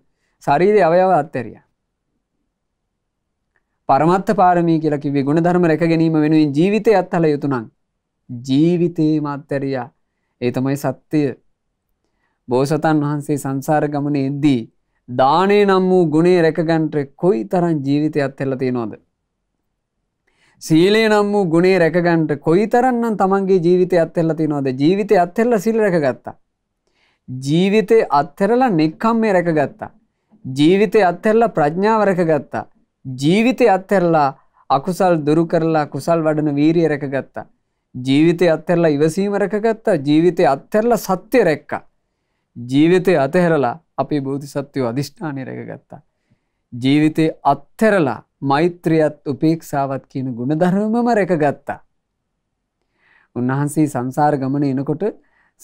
ශරීරය අවයව අත්තැරියා. පරමත්ත පාරමී කියලකිවේ ගුණ ධර්ම රැක ගැනීම වෙනුවෙන් ජීවිතය අත්හල යුතුනන් ජීවිතයේ මත්තැරයා ඒතමයි සත්‍යය බෝසතන් වහන්සේ සංසාර ගමන එද්දී දානය නම් වූ ගුණේ රැකගන්ට්‍රෙක් කොයි තරන් ජීවිතය අත්හෙල තියෙනවාද සීලේ නම් වූ ගුණේ රැකගන්ට කොයි තරන්නම් තමන්ගේ ජීවිතය අත්හෙල්ල තිනවාද ජීවිතය අත්හෙල්ල සිල් රැකගත්තා ජීවිතය අත්හෙරලා නික්කම් මේ රැකගත්තා ජීවිතය අත්හෙල්ල ප්‍රඥාව රැකගත්තා ජීවිතය අත්හැරලා අකුසල් දුරු කරලා කුසල් වඩන වීරිය රැකගත්තා. ජීවිතය අත්හැරලා ඉවසීම රැකගත්තා. ජීවිතය අත්හැරලා සත්‍ය රැක්කා. ජීවිතය අතහැරලා අපේ බෝධිසත්වයෝ අධිෂ්ඨානය රැකගත්තා. ජීවිතය අත්හැරලා මෛත්‍රියත් උපේක්ෂාවත් කියන ගුණධර්මම රැකගත්තා. උන්වහන්සේ සංසාර ගමන එනකොට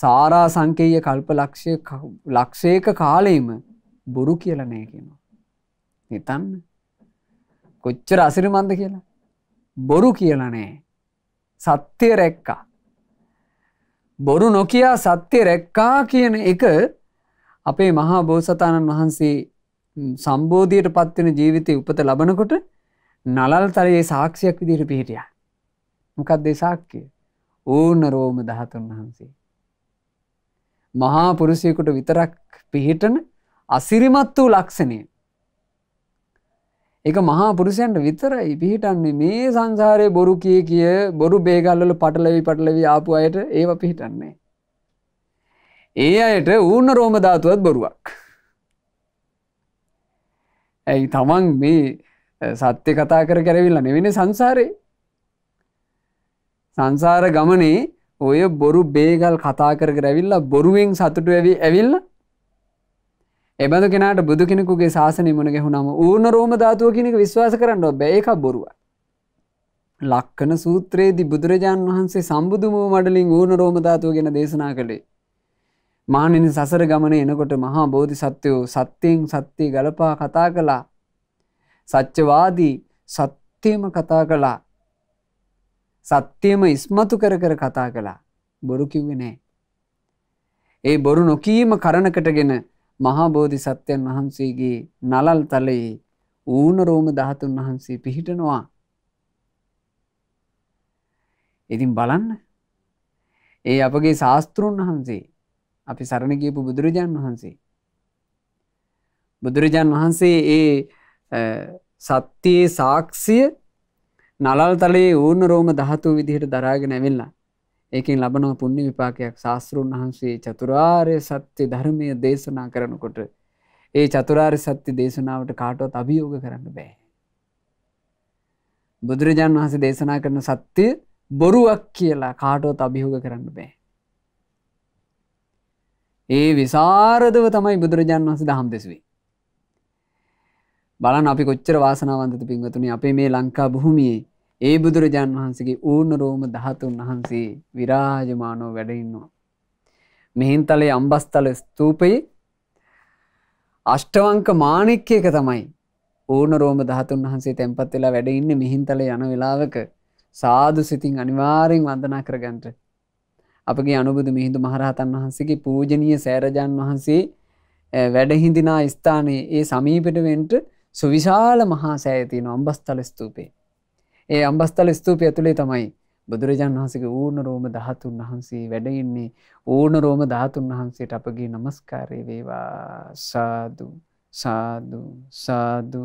සාරා සංකේය කල්ප ලක්ෂයක කාලයම බොරු කියලනය කියනවා. හිතන්න කොච්චර අසිරිමන්ද කියලා. බොරු කියලනේ සත්‍යය රැක්කා. බොරු නොකයා සත්‍යය රැක්කා කියන එක අපේ මහා බෝසතාණන් වහන්සේ සම්බෝධයට පත්වෙන ජීවිතය උපත ලබනකොට නලල් තරයේ සාක්ෂයක් විදිට පිහිටිය. මොකක් දෙසාක්කය ඕන්න රෝම දහතුන් වහන්සේ. මහා පුරුෂයකුට විතරක් පිහිටන අසිරිමත් වූ ලක්ෂණය එක මහා පුරුෂයන්ට විතරයි පිහිටන්නේ මේ සංසාරය බොරු කිය කිය බොරු බේගල්ල පටලවි පටලවි ආපු අයට ඒව පිහිටන්නේ. ඒ අයට ඌන්න රෝමධාතුවත් බොරුවක්. ඇයි තමන් මේ සත්‍ය කතා කර කැරවිල්ල නෙවෙන සංසාරේ සංසාර ගමනේ ඔය බොරු බේගල් කතා කර කරැවිල්ලා බොරුවෙන් සතුටු ඇවි ඇවිල්ලා එබඳ කෙනට බුදු කෙනෙකුගේ ශාසනය මුණ ගැහුණම ඌන රෝම ධාතුව කෙනෙක විශ්වාස කරන්න බෑ එකක් බොරුව. ලක්කන සූත්‍රයේදී බුදුරජාණන් වහන්සේ සම්බුදුමූ මඩලින් ඌන රෝම ධාතුව ගැන දේශනා කළේ. මානෙන සසර ගමන එනකොට මහා බෝධි සත්‍යයෝ සත්‍යයෙන් සත්‍යය ගලපා කතා කළා සච්චවාදී සත්‍යයම කතා කළා සත්‍යයම ඉස්මතු කර කර කතා කළා බොරු කිව්වෙ නෑ. ඒ බොරු නොකීම කරණකටගෙන මහා බෝධිසත්වයන් වහන්සේගේ නලල් තලයේ ඌන රෝම ධාතුන් වහන්සේ පිහිටනවා. ඉතින් බලන්න ඒ අපගේ ශාස්තෘන් වහන්සේ අපි සරණ ගියපු බුදුරජාන් වහන්සේ. බුදුරජාන් වහන්සේ ඒ සත්‍යයේ සාක්ෂිය නලල් තලයේ ඌන රෝම ධාතු විදිහට දරාගෙන ඇවිල්ලා ඒකෙන් ලබනව පුුණි විපාකයක් ශාස්තෘන් වහන්සේ චතුරාර්ය සත්‍ය ධර්මය දේශනා කරනකොට ඒ චතුරාර් සත්‍ය දේශනාවට කාටුවත් අභියෝග කරන්න බෑ. බුදුරජාන් වහස දේශනා කරන සත්‍ය බොරුවක් කියලා කාටුවත් අභියෝග කරන්න බෑ. ඒ විසාරදව තමයි බුදුරජාන් වහස දහම් දෙෙස්වේ. බලන් අපි කොච්චර වාසනාවන්තත පින්වතුනි අපේ මේ ලංකා බොහොමියේ ඒ බුදුරජාන් වහන්සේගේ ඌර්ණ රෝම ධාතුන් වහන්සේ විරාජමානව වැඩ ඉන්නවා. මිහින්තලේ අම්බස්තල ස්තූපයේ අෂ්ටවංක මාණික්කයක තමයි ඌර්ණ රෝම ධාතුන් වහන්සේ තැන්පත් වෙලා වැඩ ඉන්නේ මිහින්තලේ යන වෙලාවක සාදු සිතින් අනිවාර්යෙන් වන්දනා කරගන්න. අපගේ අනුබුදු මිහිඳු මහරහතන් වහන්සේගේ පූජනීය සෑරජන් වහන්සේ වැඩහිඳිනා ස්ථානයේ ඒ සමීපට වෙන්ට සුවිශාල මහා සෑය තියෙනවා අම්බස්තල ස්තූපේ. ඒ අම්බස්තල ස්තූපය ඇතුළේ තමයි බුදුරජාන් වහන්සේගේ ඌර්ණ රෝම ධාතුන් වහන්සේ වැඩඉන්නේ ඌර්ණ රෝම ධාතුන් වහන්සේට අපගේ নমස්කාරය වේවා සාදු සාදු සාදු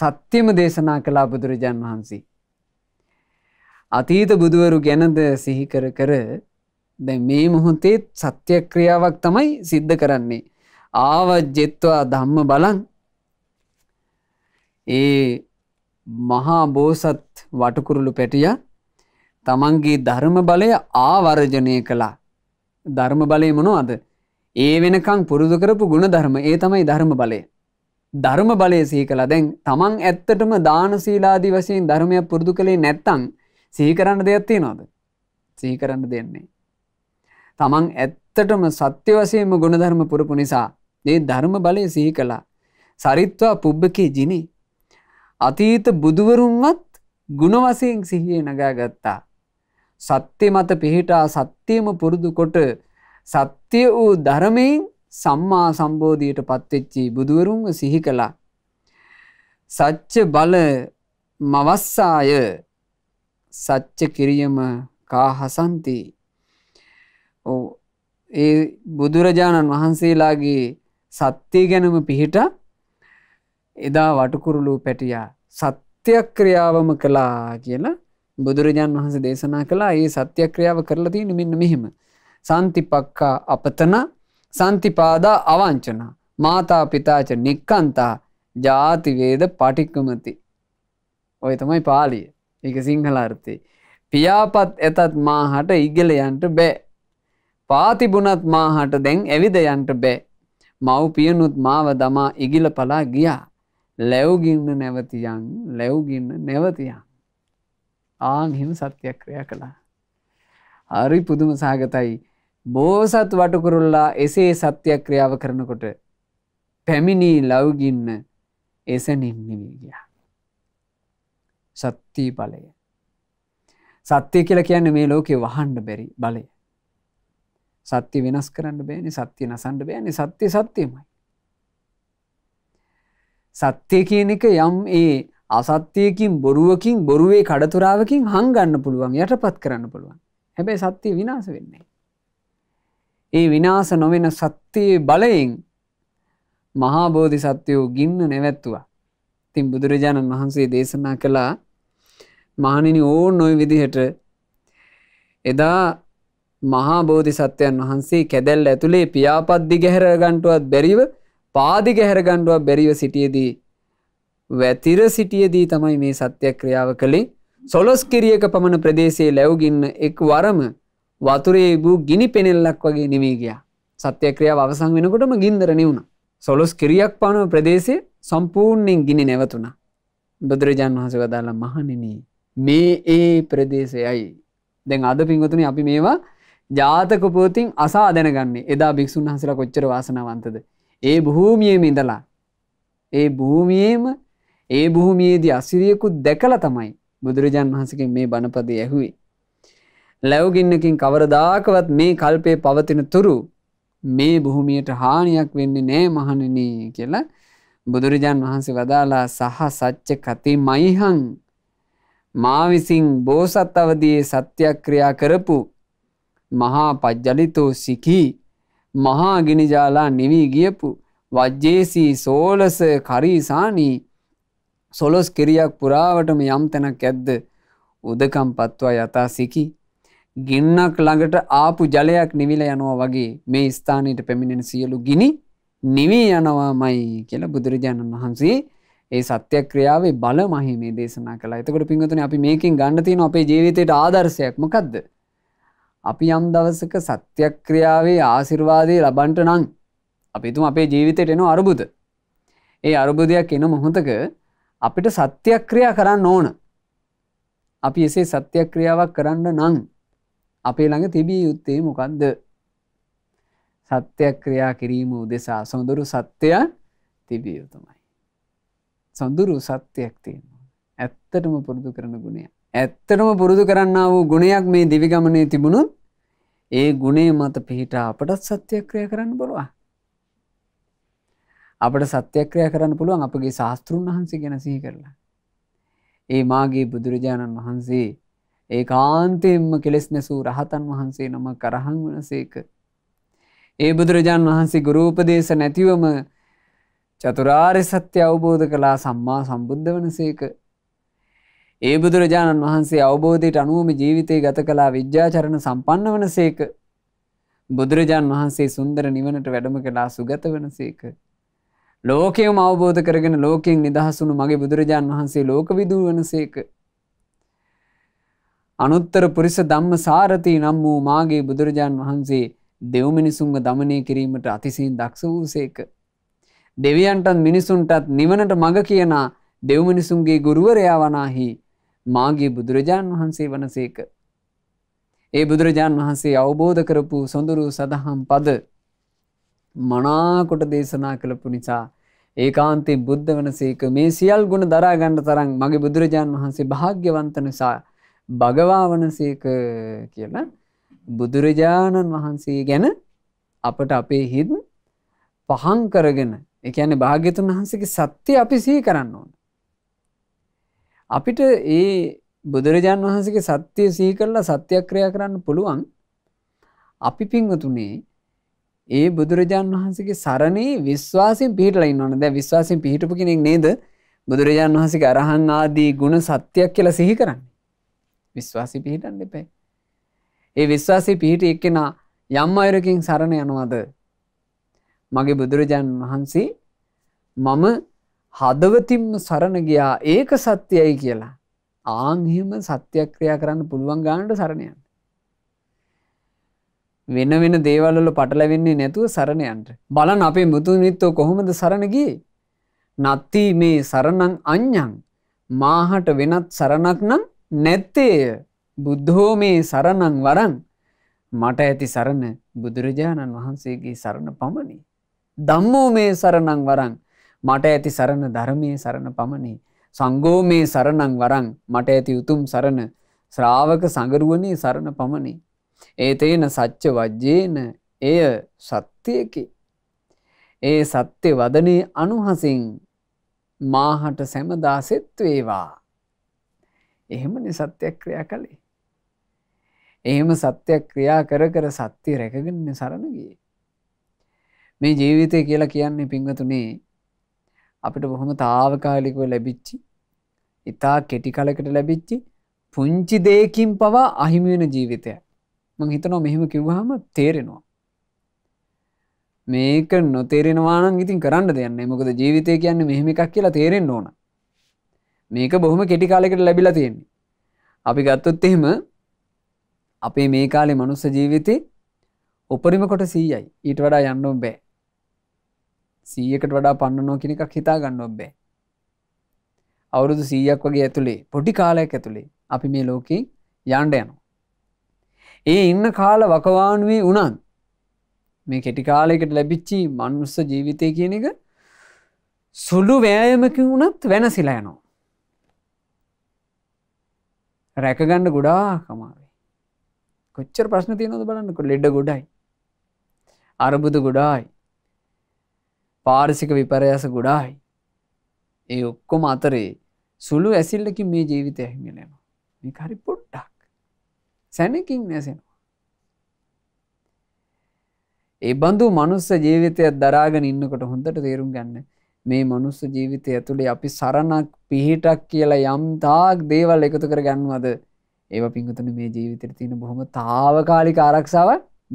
සත්‍යම දේශනා කළා බුදුරජාන් වහන්සේ අතීත බුදුවරු ගැනද සිහිකර කර දැ මේ මොහොතේ සත්‍ය ක්‍රියාවක් තමයි සිද්ධ කරන්නේ. ආව ජෙත්වා ධම්ම බලන් ඒ මහා බෝසත් වටකුරුළු පැටිය තමන්ගේ ධර්ම බලය ආවර්ජනය කළා. ධර්ම බලය මොනවාද. ඒ වෙනකං පුරුදු කරපු ගුණ ධර්ම ඒ තමයි ධර්ම බලය. ධර්ම බලය සිහි කලා දැන් තමන් ඇත්තටම දානශීලාදී වශයෙන් ධර්මයක් පුරුදු කළේ නැත්තං සිහිකරන්න දෙයක් තියෙනවාද. සිහිකරන්න දෙන්නේ. තමන් ඇත්තටම සත්‍ය වශයෙන්ම ගුණධර්ම පුරපු නිසා ඒ ධර්ම බලය සිහි කළා. සරිත්වා පුබ්බකේ ජිනී අතීත බුදුවරුන්වත් ගුණවසයෙන් සිහිය නගා ගත්තා. සත්‍ය මත පිහිටා සත්‍යයම පුරුදු කොට සත්‍ය වූ ධරමයෙන් සම්මා සම්බෝධියයට පත්වෙච්චි බුදුවරුන්ව සිහි කළා. සච්ච බල මවස්සාය සච්ච කිරියම කාහසන්ති. ඒ බුදුරජාණන් වහන්සේලාගේ සත්‍යය ගැනම පිහිට එදා වටකුරුලූ පැටියා සත්‍යක්‍රියාවම කළා කියලා බුදුරජාන් වහන්ස දේශනා කළා ඒ සත්‍යක්‍රියාව කරලා තියෙන මෙන්න මෙහෙම. සන්තිපක්කා අපතන සන්තිපාදා අවංචන මාතා පිතාච නික්කන්තා ජාතිවේද පටික්කමති. ඔය තමයි පාලිය එක සිංහලාර්ථය. පියාපත් ඇතත් මාහට ඉගලයන්ට බෑ. පාතිබුණත් මාහට දැන් ඇවිදයන්ට බෑ. මව් පියනුත් මාව දමා ඉගිල පලා ගියා. ලැව්ගින්න නැවතියන් ලැව්ගින්න නැවතියන් ආංහිම සත්‍යක්‍රිය කළා. හරි පුදුම සාගතයි බෝසත් වටකුරුල්ලා එසේ සත්‍යක්‍රියාව කරනකොට පැමිණී ලව්ගින්න එසනින් නිවී ගිය. සත්තිී බලය. සත්‍යය කියල කියන්න මේ ලෝකෙ වහන්ඩ බැරි බලය. සත්‍ය වෙනස් කරන්න බෑනි සත්‍ය නසන්ඩ බෑනි සත්‍ය සත්‍යයමයි. සත්‍යය කියන එක යම් ඒ අසත්‍යයකින් බොරුවකින් බොරුවේ කඩතුරාවකින් හංගන්න පුළුවන් යටපත් කරන්න පුළුවන් හැබැයි සත්‍යය විනාස වෙන්නේ. ඒ විනාස නොවෙන සත්‍යයේ බලයෙන් මහාබෝධි සත්‍යයෝ ගින්න නැවැත්තුවා. තින් බුදුරජාණන් වහන්සේ දේශනා කළා මහනිනි ඕ නොයි විදිහට එදා මහාබෝධි සත්‍යයන් වහන්සේ කැදැල් ඇතුළේ පියාපත් දිගහැර ගන්ටුවත් බැරිව පාදිගැහැර ගණ්ඩුවක් බැරිව සිටියදී වැතිර සිටියදී තමයි මේ සත්‍යයක් ක්‍රියාව කළේ සොලොස් කිරියක පමණ ප්‍රදේශයේ ලැව්ගින්න එක් වරම වතුරේ වූ ගිනි පෙනෙල්ලක් වගේ නෙමේ ගියා සත්‍යක්‍රියාව අවසන් වෙනකොටම ගින්දර නිවුණ සොලොස් කිරියක් පානව ප්‍රදේශය සම්පූර්ණයෙන් ගිනි නැවතුණ බුදුරජාන් වහස වදාලා මහනිනී මේ ඒ ප්‍රදේශයයි දැන් අද පින්වතුන අපි මේවා ජාතක පෝතින් අසා දැනගන්නේ එදා භික්ෂුන් හසලා කොච්චර වාසනාවන්තද ඒ භූමියම ඉඳලා ඒ භූමියේම ඒ භූමියේදී අසිරියකුත් දැකලා තමයි බුදුරජාන් වහන්සේගෙන් මේ බණපදය ඇහුවේ. ලැබුගින්නකින් කවරදාකවත් මේ කල්පේ පවතින තුරු මේ භූමියට හානියක් වෙන්නේ නෑ මහණෙනි කියලා බුදුරජාන් වහන්සේ වදාලා සහ සච්ච කති මයිහං මා විසින් බෝසත් අවදියේ සත්‍යක්‍රියා කරපු මහා පජ්ජලිතෝ සිකී මහා ගිනිජාලා නිවී ගියපු වජ්ජේසී සෝලස කරීසානී සොලොස් කිරියක් පුරාවටම යම් තැනක් ඇද්ද උදකම් පත්වා යතා සිකි ගින්නක් ළඟට ආපු ජලයක් නිවිල යනවා වගේ මේ ස්ථානයට පැමිණෙන සියලු ගිනි නිවී යනවා මයි කියලා බුදුරජාණන් වහන්සේ ඒ සත්‍ය ක්‍රියාවේ බල මහිමේ දේශනා කලා එතකොට පින්වතුනි අපි මේකින් ගන්න තියෙන අපේ ජීවිතයට ආදර්ශයක් මොකද්ද අපි යම් දවසක සත්‍යක්‍රියාවේ ආසිර්වාදය ලබන්ට නං අපිතුම අපේ ජීවිතයට එන අරුබුද ඒ අරුබුදයක් එන මොහොතක අපිට සත්‍යක්‍රියා කරන්න ඕන අපි එසේ සත්‍යක්‍රියාවක් කරන්න නං අපේ ළඟ තිබිය යුත්තේ මොකක්ද සත්‍යක්‍රියා කිරීම උදෙසා සොඳුරු සත්‍යය තිබිය යුතුමයි සොඳුරු සත්‍යයක් තියෙනවා ඇත්තටම පුරුදු කරන ගුණයක් ඇත්තටම පුරුදු කරන්න වූ ගුණයක් මේ දිවිගමනය තිබුණුත් ඒ ගුණේ මත පිහිටා අපටත් සත්‍යක්‍රය කරන්න බලවා. අපට සත්‍යක්‍රය කරන්න පුළුවන් අපගේ ශාස්තෘන් වහන්සේ ගැන සිහි කරලා. ඒ මාගේ බුදුරජාණන් වහන්සේ ඒ කාන්තයෙන්ම කෙලෙස් නැසූ රහතන් වහන්සේ නම කරහන් වනසේක. ඒ බුදුරජාණන් වහන්සේ ගුරූපදේශ නැතිවම චතුරාර් සත්‍ය අවබෝධ කලා සම්මා සම්බුද්ධ වනසේක ඒ බුදුරජාණන් වහන්සේ අවබෝධයට අනුවම ජීවිතය ගත කලා විද්‍යාචරණ සම්පන්න වන සේක. බුදුරජාණන් වහන්සේ සුන්දර නිවනට වැඩම කලා සුගත වන සේක. ලෝකයම අවබෝධ කරගෙන ලෝකෙන් නිදහසුණු මගේ බුදුරජාණන් වහන්සේ ලෝකවිදූ වන සේක. අනුත්තර පුරිස ධම්ම සාරතිී නම් වූ මාගේ බුදුරජාණන් වහන්සේ දෙව්මිනිසුන්ව දමනය කිරීමට අතිසින් දක්ෂ වූ සේක. දෙවියන්ටත් මිනිසුන්ටත් නිවනට මඟ කියනා දෙව්මිනිසුන්ගේ ගුරුවරයා වනාහි මාගේ බුදුරජාණන් වහන්සේ වනසේක. ඒ බුදුරජාණන් වහන්සේ අවබෝධ කරපු සොඳුරු සඳහම් පද මනාකොට දේශනා කළපු නිසා ඒකාන්තේ බුද්ධ වනසේක මේ සියල් ගුණ දරාගණ්ඩ තරම් මගේ බුදුරජාණන් වහන්සේ භාග්‍යවන්ත නිසා භගවා වනසේක කියලා බුදුරජාණන් වහන්සේ ගැන අපට අපේ හිත් පහන් කරගෙන එකන භාග්‍යතුන් වහන්සේගේ සත්‍යය අපි සිහි කරන්න ඕන අපිට ඒ බුදුරජාන් වහන්සගේ සත්‍යය සිහි කරලා සත්‍යක්‍රියා කරන්න පුළුවන් අපි පින්වතුනේ ඒ බුදුරජාන් වහන්සගේ සරණී විශ්වාසින් පිහිටලයින්න ඕන දැ විශ්වාසින් පිහිටපු කෙනෙක් නේද බුදුරජාන් වහන්සේ අරහන් ආදී ගුණ සත්‍යයක් කියලා සිහි කරන්න විශ්වාසි පිහිටන් දෙපැයි. ඒ විශ්වාසී පිහිට එක්කෙන යම් අයුරකින් සරණ යනවාද. මගේ බුදුරජාණන් වහන්සේ මම හදවතින්ම සරණ ගියා ඒක සත්‍යයයි කියලා ආංහිම සත්‍යක්‍රියා කරන්න පුළුවන් ගානට සරණයන්. වෙන වෙන දේවල්ල පටලවෙන්නේ නැතුව සරණයන්ට බලන් අපේ මුතුනිත්තෝ කොහොමද සරණගී නත්ති මේ සරණං අඥ්ඥං මාහට වෙනත් සරණක් නම් නැත්තේය බුද්ධෝ මේ සරණං වරන් මට ඇති සරණ බුදුරජාණන් වහන්සේගේ සරණ පමණි. දම්මෝ මේ සරණං වරන් මට ඇති සරණ ධර්මයේ සරණ පමණි. සංඝෝ මේ සරණං වරං මට ඇති උතුම් සරණ ශ්‍රාවක සංගරුවනේ සරණ පමණි. ඒතේන සච්ච වජ්ජේන එය සත්‍යයකි. ඒ සත්‍ය වදනේ අනුහසින් මාහට සැමදා සෙත්වේවා. එහෙමනි සත්‍යයක් ක්‍රියා කළේ. එහෙම සත්‍යයක් ක්‍රියා කර කර සත්‍ය රැකගන්න සරණගේ. මේ ජීවිතය කියලා කියන්නේ පිංවතුනේ අපිට බොහොම තාවකාලිකව ලැබිච්චි ඉතා කෙටි කලකට ලැබිච්චි පුංචි දේකින් පවා අහිමිවෙන ජීවිතය මං හිතනෝ මෙහෙම කිව්වහම තේරෙනවා මේක නොතේරෙනවානම් ඉතින් කරන්න දෙන්න මොකද ජීවිතය කියන්නේ මෙහෙම එකක් කියලා තේරෙන් ඕන මේක බොහොම කෙටි කාලෙකට ලැබිලා තියෙන්නේ අපි ගත්තොත් එහෙම අපේ මේ කාලේ මනුස්ස ජීවිතේ උපරිම කොට සීයයි ඊට වඩා යන්නුම් බෑ සීයකට වඩා පන්නනෝ කෙනෙක් හිතා ගන්න ඔබ්බේ අවුරුදු සීයක් වගේ ඇතුළේ පොඩි කාලයක් ඇතුළේ අපි මේ ලෝකින් යන්ඩ යනවා. ඒ ඉන්න කාල වකවානුවේ උනන් මේ කෙටි කාලයකට ලැබිච්චි මනුස්ස ජීවිතය කියන එක සුළු වෑයමකින් වුනත් වෙනසිලා යනවා. රැකගණ්ඩ ගොඩා කමාවේ. කොච්චර ප්‍රශ්න තියනොද බලන්නක ලෙඩ ගොඩයි. අරබුද ගොඩායි. පාරිසික විපරයස ගොඩායි. ඒ ඔක්කොම අතරේ සුළු ඇසිල්ලකින් මේ ජීවිත ඇහිමිලෙනවා මේ හරි පොට්ටක් සැනකින් නැසෙනවා. ඒ බඳු මනුස්ස ජීවිතයක් දරාගෙන ඉන්නකොට හොඳට තේරුම් ගන්න මේ මනුස්ස ජීවිතය ඇතුළේ අපි සරණක් පිහිටක් කියලා යම් තාක් දේවල් එකතු කර ගන්නවද ඒව පිංගතුන මේ ජීවිතර තියෙන බොහොම තාවකාලික ආරක්ෂාව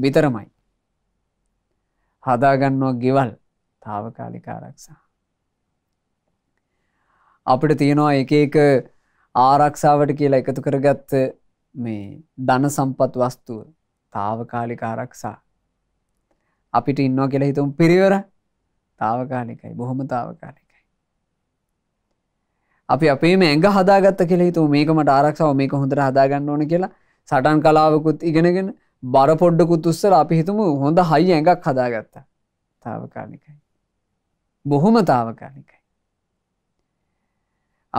විතරමයි. හදාගන්නවා ගෙවල් තාවකාලික ආරක්ෂා. අපිට තියෙනවා එක එක ආරක්ෂාවට කියලා එකතු කරගත්ත මේ ධන සම්පත් වස්තුව තාවකාලික ආරක්ෂා. අපිට ඉන්නවා කියලා හිතුම් පිරිවර තාවකාලිකයි බොහොම තාවකාලිකයි. අපි අපේම ඇඟ හදාගත්ත කියලා හිතු මේකමට ආරක්ෂාව මේක හොඳට හදාගන්න ඕන කියලා සටන් කලාවකුත් ඉගෙනගෙන බර පොඩ්ඩකුත් උස්සල අපි හිතුමු හොඳ හයි ඇඟක් හදාගත්තා තාවකාලිකයි. බොහොම තාවකාලිකයි.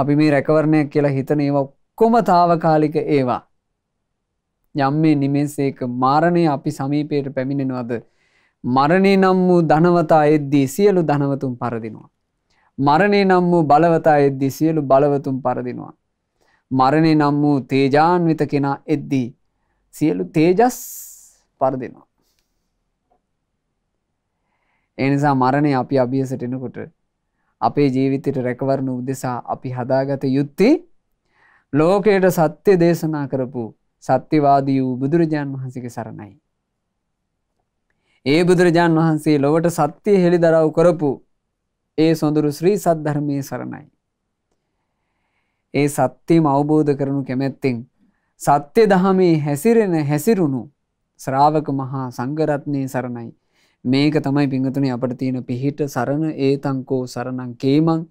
අපි මේ රැකවරණය කියලා හිතන ඒවා ඔක්කොම තාවකාලික ඒවා. යම් මේ නිමේසේක මාරණය අපි සමීපයට පැමිණෙනවද මරණය නම් වූ ධනවතා එද්දී සියලු ධනවතුන් පරදිනවා. මරණය නම් වූ බලවතා එද්දී සියලු බලවතුන් පරදිනවා. මරණය නම් වූ තේජාන්විත කෙනා එද්දී සියලු තේජස් පරදිනවා. එනිසා මරණය අපි අභියසටෙනකොට අපේ ජීවිතයට රැකවරණු උදෙසා අපි හදාගත යුත්තේ ලෝකයට සත්‍ය දේශනා කරපු සත්‍යවාදී වූ බුදුරජාණන් වහන්සේගේ සරණයි. ඒ බුදුරජාණන් වහන්සේ ලොවට සත්‍යය හෙළි දරව් කරපු ඒ සොඳුරු ශ්‍රී සද්ධර්මය සරණයි. ඒ සත්‍යයම අවබෝධ කරනු කැමැත්තෙන් සත්‍ය දහමේ හැසිරෙන හැසිරුණු ශ්‍රාවක මහා සංගරත්නය සරණයි මේක තමයි පිංහතුන අපට තියෙන පිහිට සරණ ඒ තංකෝ සරණං කේමං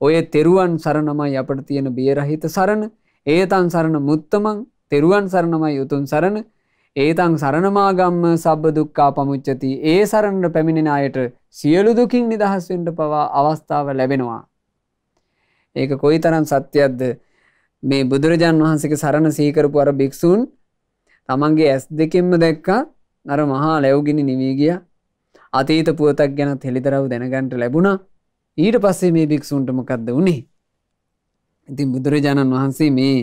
ඔය තෙරුවන් සරණමයි අපට තියෙන බියරහිත සරණ ඒතන් සරණ මුත්තමං තෙරුවන් සරණමයි යුතුන් සරණ ඒතං සරණමාගම්ම සබ දුක්කා පමුච්චති ඒ සරණට පැමිණෙන අයට සියලු දුකින් නිදහස්වෙන්ට පවා අවස්ථාව ලැබෙනවා. ඒක කොයි තරන් සත්‍යයක්ද මේ බුදුරජාන් වහන්සක සරණ සීකරපු අර භික්‍ෂූන් තමන්ගේ ඇස් දෙකෙන්ම දැක්කා අර මහා ලැව්ගිනි නිවීගිය අතීත පුවතක් ගැනත් හෙළිදරව් දැනගන්ට ලැබුණා ඊට පස්සේ මේ භික්‍ෂූන්ටමකක්ද වුණේ ඉතින් බුදුරජාණන් වහන්සේ මේ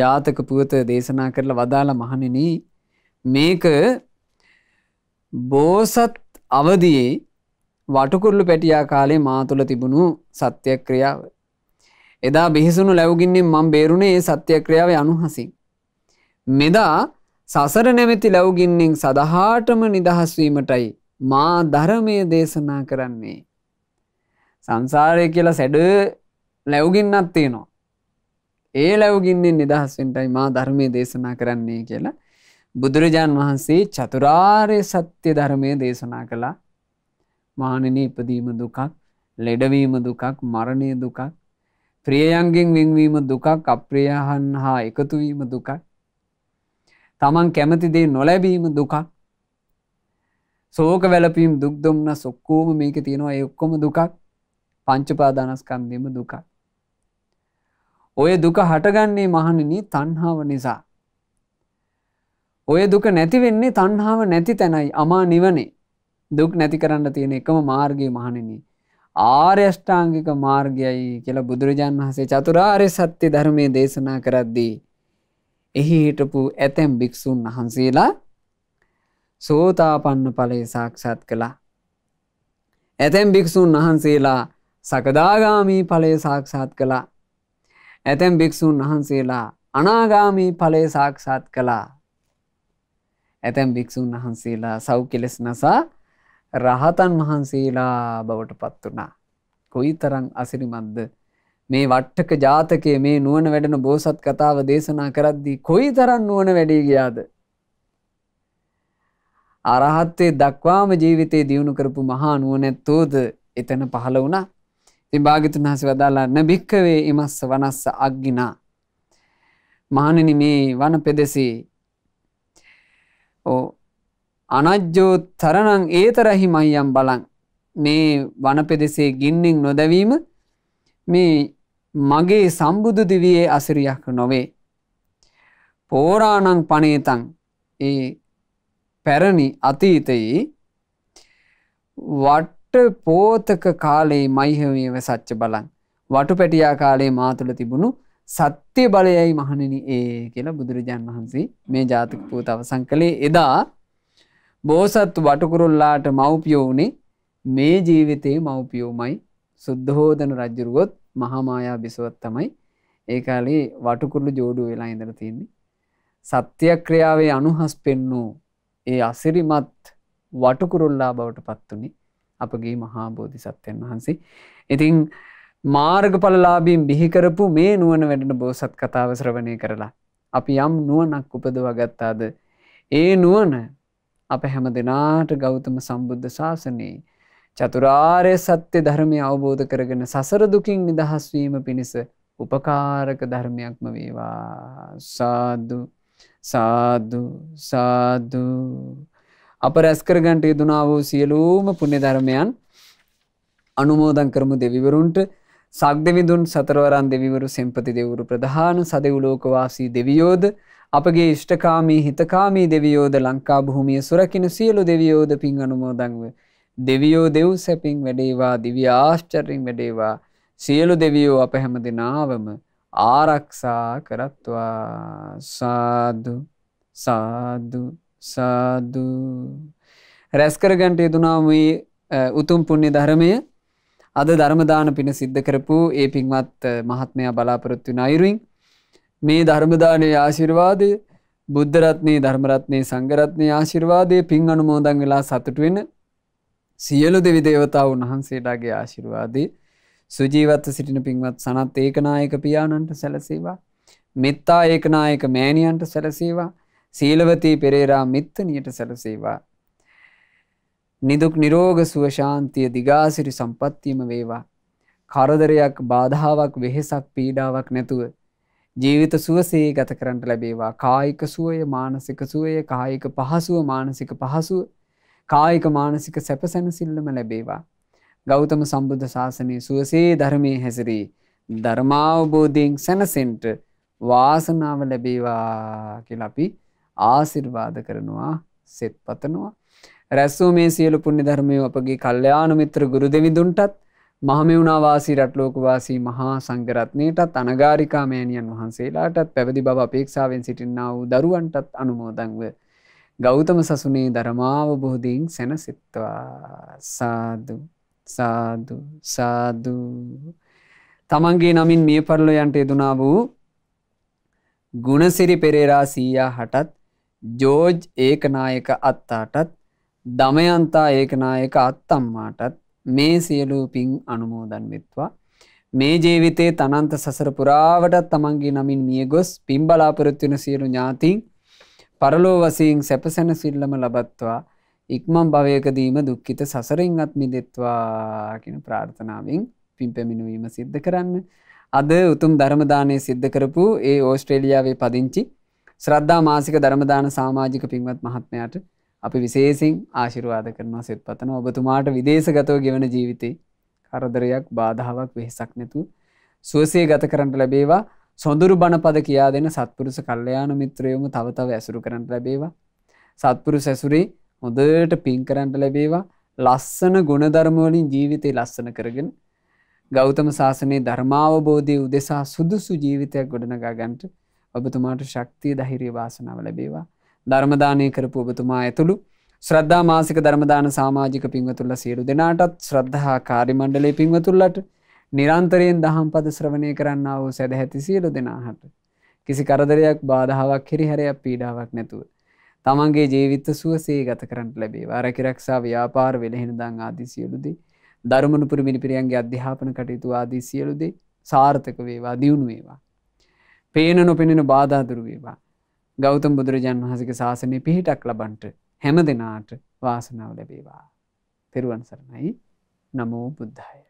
ජාතක පුවත දේශනා කරලා වදාළ මහණෙන මේක බෝසත් අවදියේ වටකුරලු පැටියා කාලේ මා තුළ තිබුණු සත්‍යක්‍රියාව එදා බිහිසුණු ලැවගින්නෙන් මං බේරුණේ ඒ සත්‍යක්‍රියාව අනුහසින් මෙදා සසර නැමැති ලැවගින්නෙන් සදහාටම නිදහස්වීමටයි මා ධර්මය දේශනා කරන්නේ. සංසාරය කියලා සැඩ ලැවගින්නත් තියෙනවා. ඒ ලැවගින්නේ නිදහස්වෙන්ටයි මා ධර්මය දේශනා කරන්නේ කියලා බුදුරජාන් වහන්සේ චතුරාර්ය සත්‍ය ධර්මය දේශනා කළා මානන ඉපදීම දුකක් ලෙඩවීම දුකක් මරණය දුකක් ප්‍රියයන්ගෙන් වෙන්වීම දුකක් අප්‍රියහන් හා එකතුවීම දුකක් තමන් කැමතිදේ නොලැබීම දුකක් සෝක වැලපීම් දුක්දොම්න සොක්කෝම මේක තියෙනවා එක්කොම දුකක් පංචපාදානස්කන්දීම දුකක්. ඔය දුක හටගන්නේ මහණනි තන්හාව නිසා. ඔය දුක නැතිවෙන්නේ තන්හාව නැති තැනයි අමා නිවනේ දුක් නැති කරන්න තියෙන එකම මාර්ගය මහණෙනි. ආර්යෂ්ඨාංගික මාර්ගයයි කියලා බුදුරජාන් වහසේ චතුරාර්ය සත්‍ය ධර්මය දේශනා කරද්දී. එහි හිටපු ඇතැම් භික්‍ෂූන් වහන්සේලා සෝතාපන්න ඵලයේ සාක්ෂාත් කළා. ඇතැම් භික්ෂූන් වහන්සේලා සකදාගාමී ඵලයේ සාක්ෂාත් කළා. ඇතැම් භික්ෂූන් වහන්සේලා අනාගාමී ඵලයේ සාක්ෂාත් කළා. ඇතැම් භික්ෂූන් වහන්සේලා සව් කෙලෙස් නසා රහතන් වහන්සේලා බවට පත් වුණා. කොයි තරං අසිරිමත්ද මේ වට්ටක ජාතකයේ මේ නුවන වැඩන බෝසත් කතාව දේශනා කරද්දී කොයි තරන් නුවන වැඩී ගියාද. අරහත්ත්වයේ දක්වාම ජීවිතේ දියුණු කරපු මහා නුවණැත්තෝද එතන පහළ වුණා. ඉතින් භාග්‍යතුන් වහන්සේ වදාලා නබික්කවේ ඉමස්ස වනස්ස අග්ගිනා. මහණෙනි මේ වන පෙදෙසේ ඕ අනජ්ජෝ තරණං ඒතරහි මයම් බලං මේ වන පෙදෙසේ ගින්නෙන් නොදැවීම මේ මගේ සම්බුදු දිවියේ අසිරියක් නොවේ. පෝරාණං පනේතං ඒ පැරණි අතීතයේ වට පෝතක කාලේ මයිහමව සච්ච බලන් වටු පැටියා කාලේ මාතුළ තිබුණු සත්‍ය බලයයි මහණෙන ඒ කියලා බුදුරජාන් වහන්සේ මේ ජාතික පූත අවසං කළේ එදා බෝසත් වටකුරුල්ලාට මව්පියෝ වුණේ මේ ජීවිතයේ මව්පියෝමයි සුද්ධහෝදන රජ්ජුරුවොත් මහාමායා බිසවත් තමයි ඒ කාලේ වටකුරුළු ජෝඩු වෙලා ඉඳලා තියෙන්නේ සත්‍යක්‍රියාවේ අනුහස් පෙන්නූ ඒ අසිරිමත් වටකුරුල්ලා බවට පත්තුනි අපගේ මහා බෝධි සත්‍යයන් වහන්සේ. ඉතිං මාර්ගඵලලාබීන් බිහිකරපු මේ නුවන වැඩෙන බෝසත් කතාව ශ්‍රවණය කරලා. අපි යම් නුවනක් උපදවගත්තාද. ඒ නුවන අප හැම දෙනාට ගෞතම සම්බුද්ධ ශාසනයේ චතුරාරය සත්‍ය ධර්මය අවබෝධ කරගෙන සසර දුකින් නිදහස්වීම පිණිස උපකාරක ධර්මයක්ම වේවා සාදුු සාදු සාදු අප රැස්කරගන්ට යුතුනා වූ සියලූම පුුණෙ ධර්මයන් අනුමෝදන් කරමු දෙවිවරුන්ට සක් දෙවිදුන් සතරවරන් දෙවිවරු සෙම්පති දෙවරු ප්‍රධාන සදවුලෝකවාසී දෙවියෝද අපගේ ෂ්ටකාමී හිතකාමී දෙවියෝද ලංකා බොහොමිය සුරකින සියලු දෙවියෝද පින් අනුමෝදංව දෙවියෝ දෙව් සැපින් වැඩේවා දිවි ආශ්චරින් වැඩේවා සියලු දෙවියෝ අප හැම දෙනාවම ආරක්ෂා කරත්වා සාදු සාදු සාදු රැස්කරගන්ට යුතුනාම උතුම් පුුණ්‍ය ධර්මය අද ධර්මදාන පින සිද්ධ කරපු ඒ පින්වත් මහත්මයා බලාපොරොත්තු නයිරුයින් මේ ධර්මදානය ආශිර්වාදය බුද්ධරත්නයේ ධර්මරත්නය සංගරත්නය ආශිර්වාදය පින් අනුමෝදන් වෙලා සතුටුවෙන සියලු දෙවිදේවතාව උන්හන්සේලාගේ ආශිර්වාදී සුජීවත්ව සිටින පින්වත් සනත් ඒකනායක පියාණන්ට සැලසේවා. මෙත්තා ඒකනායක මෑණියන්ට සැලසේවා. සීලවතී පෙරේරා මිත්තනියට සැලසේවා. නිදුක් නිරෝග සුව ශාන්තිය දිගාසිරි සම්පත්තියම වේවා. කරදරයක් බාධාවක් වෙහෙසක් පීඩාවක් නැතුව ජීවිත සුවසේ ගත කරන්නට ලැබේවා කායික සුවය මානසික සුවය කායික පහසුව මානසික පහසුව කායික මානසික සැපසැනසිල්ලම ලැබේවා ගෞතම සම්බුද්ධ ශාසනය සුවසේ ධර්මය හැසිරී ධර්මාවබෝධයෙන් සැනසෙන්ට වාසනාව ලැබේවා කියලා අපි ආසිර්වාද කරනවා සෙත් පතනවා. රැස්සූ මේ සියලු පුුණි ධර්මය අපගේ කල්්‍යයානු මිත්‍ර ගුරු දෙවිදුන්ටත් මහමිවුණවාසී රට්ලෝකවාසී මහා සංගරත්නයටත් අනගාරිකාමෑණියන් වහන්සේලාටත් පැවැදි බව අපේක්ෂාවෙන් සිටින්නාව දරුවන්ටත් අනුමෝදංව ගෞතම සසුනේ දරමාව බොහෝදීන් සැනසිත්වා සාදුම්. සාදු සාදු තමන්ගේ නමින් මිය පරලො යන්ට යෙදුනා වූ ගුණසිරි පෙරේරා සීයා හටත් ජෝජ් ඒකනායක අත්තාටත් දමයන්තා ඒකනායක අත්තම්මාටත් මේ සියලූ පින් අනුමෝදන් වෙත්වා මේ ජීවිතේ තනන්ත සසර පුරාවටත් තමන්ගේ නමින් මියගොස් පින් බලාපොරොත්වෙන සියලු ඥාතින් පරලෝ වසයෙන් සැපසැන සිල්ලම ලබත්වා ඉක්මන් භවයකදීම දුක්කිත සසරෙන් අත්මිදෙත්වාකෙන ප්‍රාර්ථනාවෙන් පින් පැමිණුවීම සිද්ධ කරන්න. අද උතුම් ධර්මදානය සිද්ධ කරපු ඒ ඕස්ට්‍රේලියාවේ පදිංචි ශ්‍රද්ධා මාසික ධර්මදාන සාමාජික පින්වත් මහත්මයට අපි විශේසින් ආශිරවාද කරනවා සෙත් පතන ඔබතුමාට විදේශගතව ගෙවන ජීවිතේ කරදරයක් බාධාවක් වෙහෙසක් නැතු සුවසේ ගත කරට ලැබේවා සොඳුරු බණපද කියා දෙන සත්පුරුස කල්්‍යයාන මිත්‍රයෝම තවතව ඇසුරු කරට ලැබේවා සත්පුරු සැසුරේ හොදට පින් කරන්ට ලැබේවා ලස්සන ගුණධර්මවලින් ජීවිතය ලස්සන කරගෙන ගෞතම ශාසනයේ ධර්මාවබෝධය උදෙසා සුදුසු ජීවිතයක් ගොඩනගා ගන්ට ඔබතුමාට ශක්තිය දහිරිය වාසනාව ලැබේවා ධර්මදානය කරපු ඔබතුමා ඇතුළු ශ්‍රද්ධා මාසික ධර්මදාන සාමාජික පින්වතුල්ල සියලු දෙනාටත් ශ්‍රද්ධහා කාරිමණ්ඩලේ පින්වතුල්ලට නිරන්තරයෙන් දහම් පද ශ්‍රවණය කරන්න වූ සැදැහැති සියලු දෙනාහට. කිසි කරදරයක් බාධාවක් හිරිහැරයක් පීඩාවක් නැතුව. තමන්ගේ ජීවිත සුවසේ ගත කරට ලැබේ ආරකිරක්ෂා ව්‍යාපාර වෙළහෙනදං ආදී සියලුදේ ධර්මණපුර මිනිපිරියන්ගේ අධ්‍යාපන කටයුතු ආදී සියලුදේ සාර්ථක වේවා දියුණු වේවා. පේන නොපෙනෙන බාධාදුරු වේවා. ගෞතම් බුදුරජාන් වහසක ශාසනය පිහිටක් ලබන්ට හැම දෙනාට වාසනාව ලැබේවා. තෙරුවන් සරණයි නමෝ බුද්ධය.